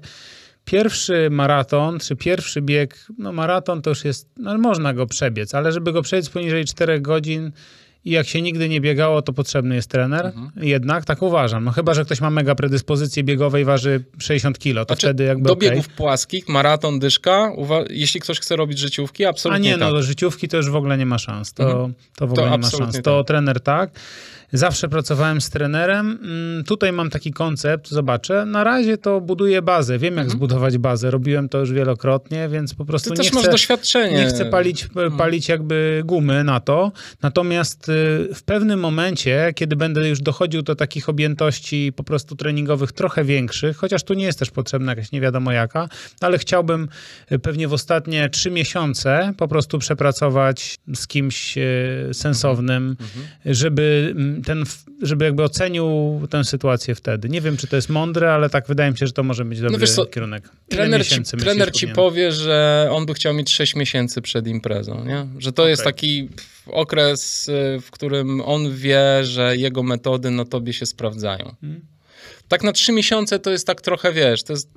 pierwszy maraton, czy pierwszy bieg, no maraton to już jest, no można go przebiec, ale żeby go przebiec poniżej 4 godzin, i jak się nigdy nie biegało, to potrzebny jest trener. Mhm. Jednak tak uważam. No chyba, że ktoś ma mega predyspozycję biegowej, waży 60 kilo, to znaczy, wtedy jakby Do okay. biegów płaskich, maraton, dyszka, jeśli ktoś chce robić życiówki, absolutnie A nie, no tak. no do życiówki to już w ogóle nie ma szans. To, mhm. to w ogóle to nie ma szans. Tak. To trener tak. Zawsze pracowałem z trenerem. Mm, tutaj mam taki koncept, zobaczę. Na razie to buduję bazę. Wiem, jak mhm. zbudować bazę. Robiłem to już wielokrotnie, więc po prostu Ty nie też chcę, masz doświadczenie. Nie chcę palić, mhm. palić jakby gumy na to. Natomiast y, w pewnym momencie, kiedy będę już dochodził do takich objętości po prostu treningowych trochę większych, chociaż tu nie jest też potrzebna jakaś nie wiadomo jaka, ale chciałbym y, pewnie w ostatnie trzy miesiące po prostu przepracować z kimś y, sensownym, mhm. żeby mm, ten, żeby jakby ocenił tę sytuację wtedy. Nie wiem, czy to jest mądre, ale tak wydaje mi się, że to może być no dobry no co, kierunek. Ile trener ci, trener ci powie, że on by chciał mieć 6 miesięcy przed imprezą, nie? Że to okay. jest taki okres, y, w którym on wie, że jego metody na tobie się sprawdzają. Hmm. Tak na 3 miesiące to jest tak trochę, wiesz, to jest...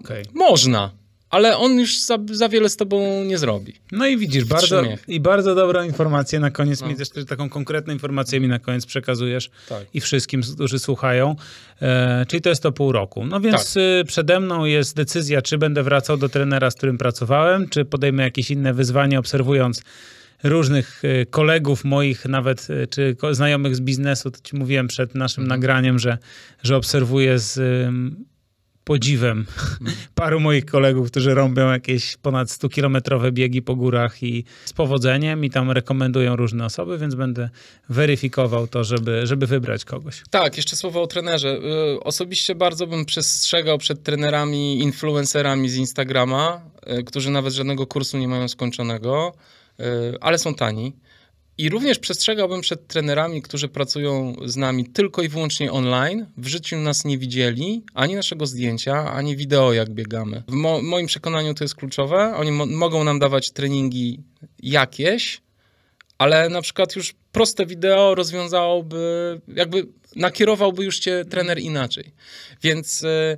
Okay. Można ale on już za, za wiele z tobą nie zrobi. No i widzisz, bardzo, i bardzo dobra informacja na koniec, no. mi też taką konkretną informację mi na koniec przekazujesz tak. i wszystkim, którzy słuchają, e, czyli to jest to pół roku. No więc tak. Y, przede mną jest decyzja, czy będę wracał do trenera, z którym pracowałem, czy podejmę jakieś inne wyzwanie, obserwując różnych y, kolegów moich, nawet y, czy znajomych z biznesu, to ci mówiłem przed naszym mhm. nagraniem, że, że obserwuję z podziwem paru moich kolegów, którzy robią jakieś ponad 100-kilometrowe biegi po górach i z powodzeniem i tam rekomendują różne osoby, więc będę weryfikował to, żeby, żeby wybrać kogoś. Tak, jeszcze słowo o trenerze. Y, osobiście bardzo bym przestrzegał przed trenerami, influencerami z Instagrama, y, którzy nawet żadnego kursu nie mają skończonego, y, ale są tani i również przestrzegałbym przed trenerami, którzy pracują z nami tylko i wyłącznie online. W życiu nas nie widzieli, ani naszego zdjęcia, ani wideo, jak biegamy. W mo moim przekonaniu to jest kluczowe. Oni mo mogą nam dawać treningi jakieś, ale na przykład już proste wideo rozwiązałoby, jakby nakierowałby już cię trener inaczej. Więc. Yy,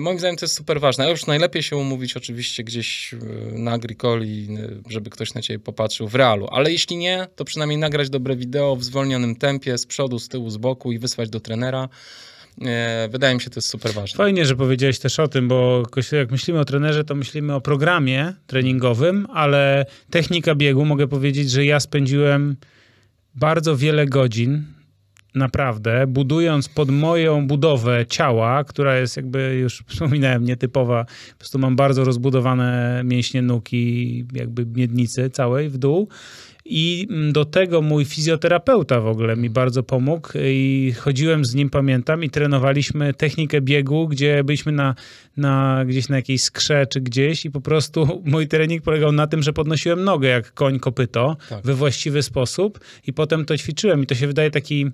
Moim zdaniem to jest super ważne. już najlepiej się umówić oczywiście gdzieś e, na Agricoli, żeby ktoś na ciebie popatrzył w realu. Ale jeśli nie, to przynajmniej nagrać dobre wideo w zwolnionym tempie, z przodu, z tyłu, z boku i wysłać do trenera. E, wydaje mi się, to jest super ważne. Fajnie, że powiedziałeś też o tym, bo jak myślimy o trenerze, to myślimy o programie treningowym, ale technika biegu, mogę powiedzieć, że ja spędziłem bardzo wiele godzin naprawdę, budując pod moją budowę ciała, która jest jakby, już wspominałem, nietypowa, po prostu mam bardzo rozbudowane mięśnie nóg i jakby miednicy całej w dół, i mm, do tego mój fizjoterapeuta w ogóle mi bardzo pomógł i chodziłem z nim, pamiętam, i trenowaliśmy technikę biegu, gdzie byliśmy na, na gdzieś na jakiejś skrze czy gdzieś i po prostu mój trening polegał na tym, że podnosiłem nogę jak koń kopyto tak. we właściwy sposób i potem to ćwiczyłem i to się wydaje taki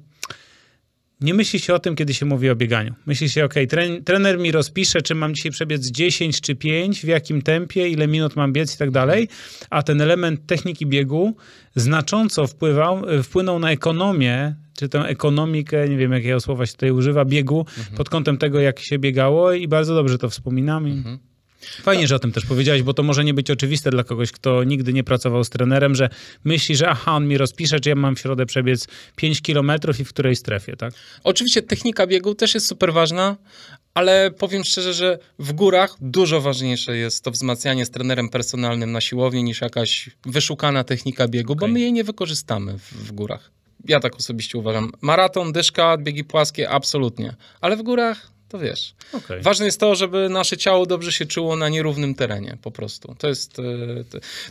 nie myśli się o tym, kiedy się mówi o bieganiu. Myśli się, ok, tren, trener mi rozpisze, czy mam dzisiaj przebiec 10 czy 5, w jakim tempie, ile minut mam biec i tak dalej, a ten element techniki biegu znacząco wpływał, e, wpłynął na ekonomię, czy tę ekonomikę, nie wiem jakiego słowa się tutaj używa, biegu mhm. pod kątem tego, jak się biegało i bardzo dobrze to wspominam. Mhm. Fajnie, że o tym też powiedziałeś, bo to może nie być oczywiste dla kogoś, kto nigdy nie pracował z trenerem, że myśli, że aha, on mi rozpisze, czy ja mam w środę przebiec 5 kilometrów i w której strefie, tak? Oczywiście technika biegu też jest super ważna, ale powiem szczerze, że w górach dużo ważniejsze jest to wzmacnianie z trenerem personalnym na siłowni niż jakaś wyszukana technika biegu, okay. bo my jej nie wykorzystamy w, w górach. Ja tak osobiście uważam. Maraton, dyszka, biegi płaskie, absolutnie. Ale w górach to wiesz. Okay. Ważne jest to, żeby nasze ciało dobrze się czuło na nierównym terenie, po prostu. To jest e,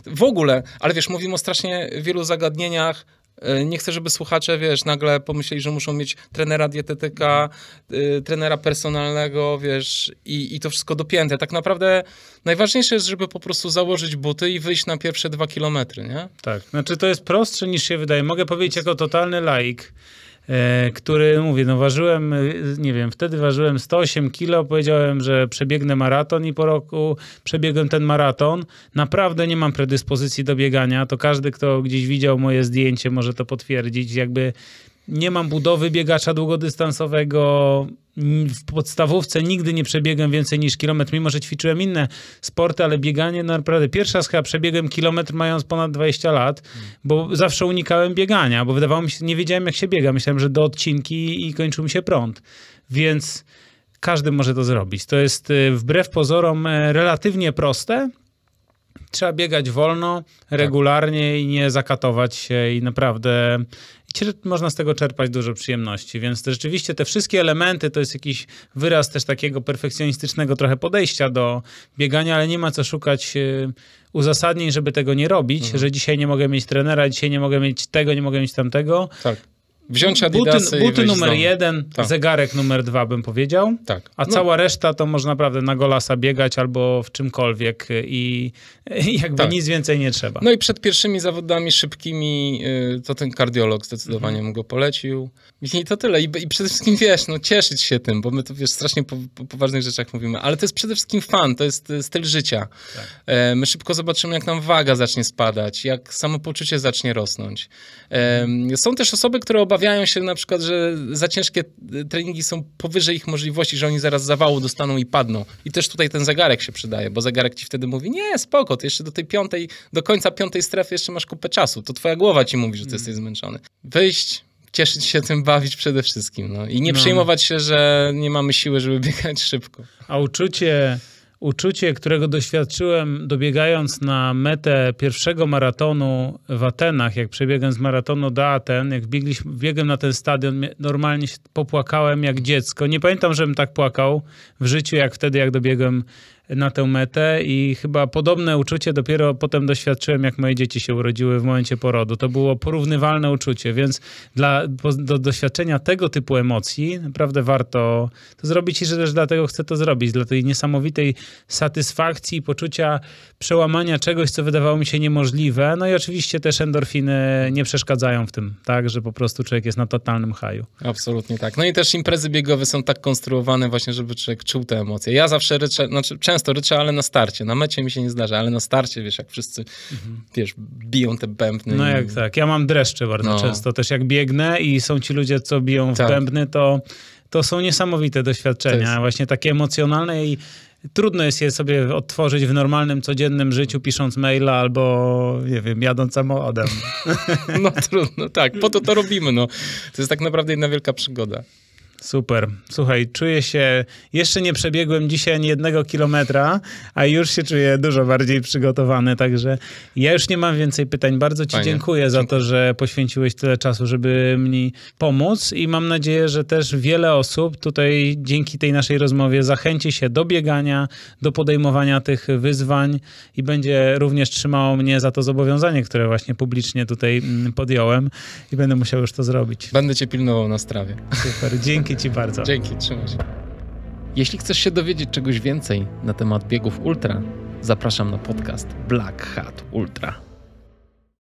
w ogóle, ale wiesz, mówimy o strasznie wielu zagadnieniach. E, nie chcę, żeby słuchacze, wiesz, nagle pomyśleli, że muszą mieć trenera dietetyka, e, trenera personalnego, wiesz, i, i to wszystko dopięte. Tak naprawdę najważniejsze jest, żeby po prostu założyć buty i wyjść na pierwsze dwa kilometry, nie? Tak, znaczy to jest prostsze niż się wydaje. Mogę powiedzieć jako totalny laik, E, który, mówię, no ważyłem, e, nie wiem, wtedy ważyłem 108 kilo, powiedziałem, że przebiegnę maraton i po roku przebiegłem ten maraton. Naprawdę nie mam predyspozycji do biegania, to każdy, kto gdzieś widział moje zdjęcie, może to potwierdzić, jakby nie mam budowy biegacza długodystansowego, w podstawówce nigdy nie przebiegłem więcej niż kilometr, mimo że ćwiczyłem inne sporty, ale bieganie no naprawdę. Pierwszy raz chyba przebiegłem kilometr mając ponad 20 lat, bo zawsze unikałem biegania, bo wydawało mi się, nie wiedziałem jak się biega. Myślałem, że do odcinki i kończył mi się prąd. Więc każdy może to zrobić. To jest y, wbrew pozorom e, relatywnie proste. Trzeba biegać wolno, tak. regularnie i nie zakatować się i naprawdę można z tego czerpać dużo przyjemności, więc to rzeczywiście te wszystkie elementy to jest jakiś wyraz też takiego perfekcjonistycznego trochę podejścia do biegania, ale nie ma co szukać e, uzasadnień, żeby tego nie robić, mhm. że dzisiaj nie mogę mieć trenera, dzisiaj nie mogę mieć tego, nie mogę mieć tamtego, tak wziąć Adidasy buty, i Buty numer jeden, tak. zegarek numer dwa bym powiedział. Tak. A no. cała reszta to można naprawdę na golasa biegać albo w czymkolwiek i, i jakby tak. nic więcej nie trzeba. No i przed pierwszymi zawodami szybkimi y, to ten kardiolog zdecydowanie mhm. mu go polecił. I to tyle. I, I, przede wszystkim wiesz, no cieszyć się tym, bo my to wiesz, strasznie po, po poważnych rzeczach mówimy, ale to jest przede wszystkim fan, to jest styl życia. Tak. E, my szybko zobaczymy, jak nam waga zacznie spadać, jak samopoczucie zacznie rosnąć. E, są też osoby, które obawiają się na przykład, że za ciężkie e, treningi są powyżej ich możliwości, że oni zaraz zawału dostaną i padną. I też tutaj ten zegarek się przydaje, bo zegarek ci wtedy mówi, nie, spoko, ty jeszcze do tej piątej, do końca piątej strefy jeszcze masz kupę czasu. To twoja głowa ci mówi, że ty mm. jesteś zmęczony. Wyjść, cieszyć się tym, bawić przede wszystkim. No. I nie no. przejmować się, że nie mamy siły, żeby biegać szybko. A uczucie uczucie, którego doświadczyłem dobiegając na metę pierwszego maratonu w Atenach, jak przebiegłem z maratonu do Aten, jak biegliśmy, biegłem na ten stadion, normalnie popłakałem jak dziecko. Nie pamiętam, żebym tak płakał w życiu, jak wtedy, jak dobiegłem na tę metę i chyba podobne uczucie dopiero potem doświadczyłem, jak moje dzieci się urodziły w momencie porodu. To było porównywalne uczucie, więc dla, do doświadczenia tego typu emocji naprawdę warto to zrobić i że też dlatego chcę to zrobić, dla tej niesamowitej satysfakcji i poczucia przełamania czegoś, co wydawało mi się niemożliwe. No i oczywiście też endorfiny nie przeszkadzają w tym, tak, że po prostu człowiek jest na totalnym haju. Absolutnie tak. No i też imprezy biegowe są tak konstruowane właśnie, żeby człowiek czuł te emocje. Ja zawsze, znaczy często storycza, ale na starcie. Na mecie mi się nie zdarza, ale na starcie, wiesz, jak wszyscy, mhm. wiesz, biją te bębny. No i... jak tak, ja mam dreszcze bardzo no. często. Też jak biegnę i są ci ludzie, co biją tak. w bębny, to, to są niesamowite doświadczenia. Jest... Właśnie takie emocjonalne i trudno jest je sobie odtworzyć w normalnym, codziennym życiu, pisząc maila albo, nie wiem, jadąc samochodem. No trudno, tak, po to to robimy, no. To jest tak naprawdę jedna wielka przygoda. Super. Słuchaj, czuję się. Jeszcze nie przebiegłem dzisiaj ani jednego kilometra, a już się czuję dużo bardziej przygotowany. Także ja już nie mam więcej pytań. Bardzo Ci Fajnie. dziękuję za to, że poświęciłeś tyle czasu, żeby mi pomóc. I mam nadzieję, że też wiele osób tutaj dzięki tej naszej rozmowie zachęci się do biegania, do podejmowania tych wyzwań i będzie również trzymało mnie za to zobowiązanie, które właśnie publicznie tutaj mm, podjąłem i będę musiał już to zrobić. Będę Cię pilnował na strawie. Super. Dzięki. Dzięki Ci bardzo. Dzięki, trzymaj się. Jeśli chcesz się dowiedzieć czegoś więcej na temat biegów ultra, zapraszam na podcast Black Hat Ultra.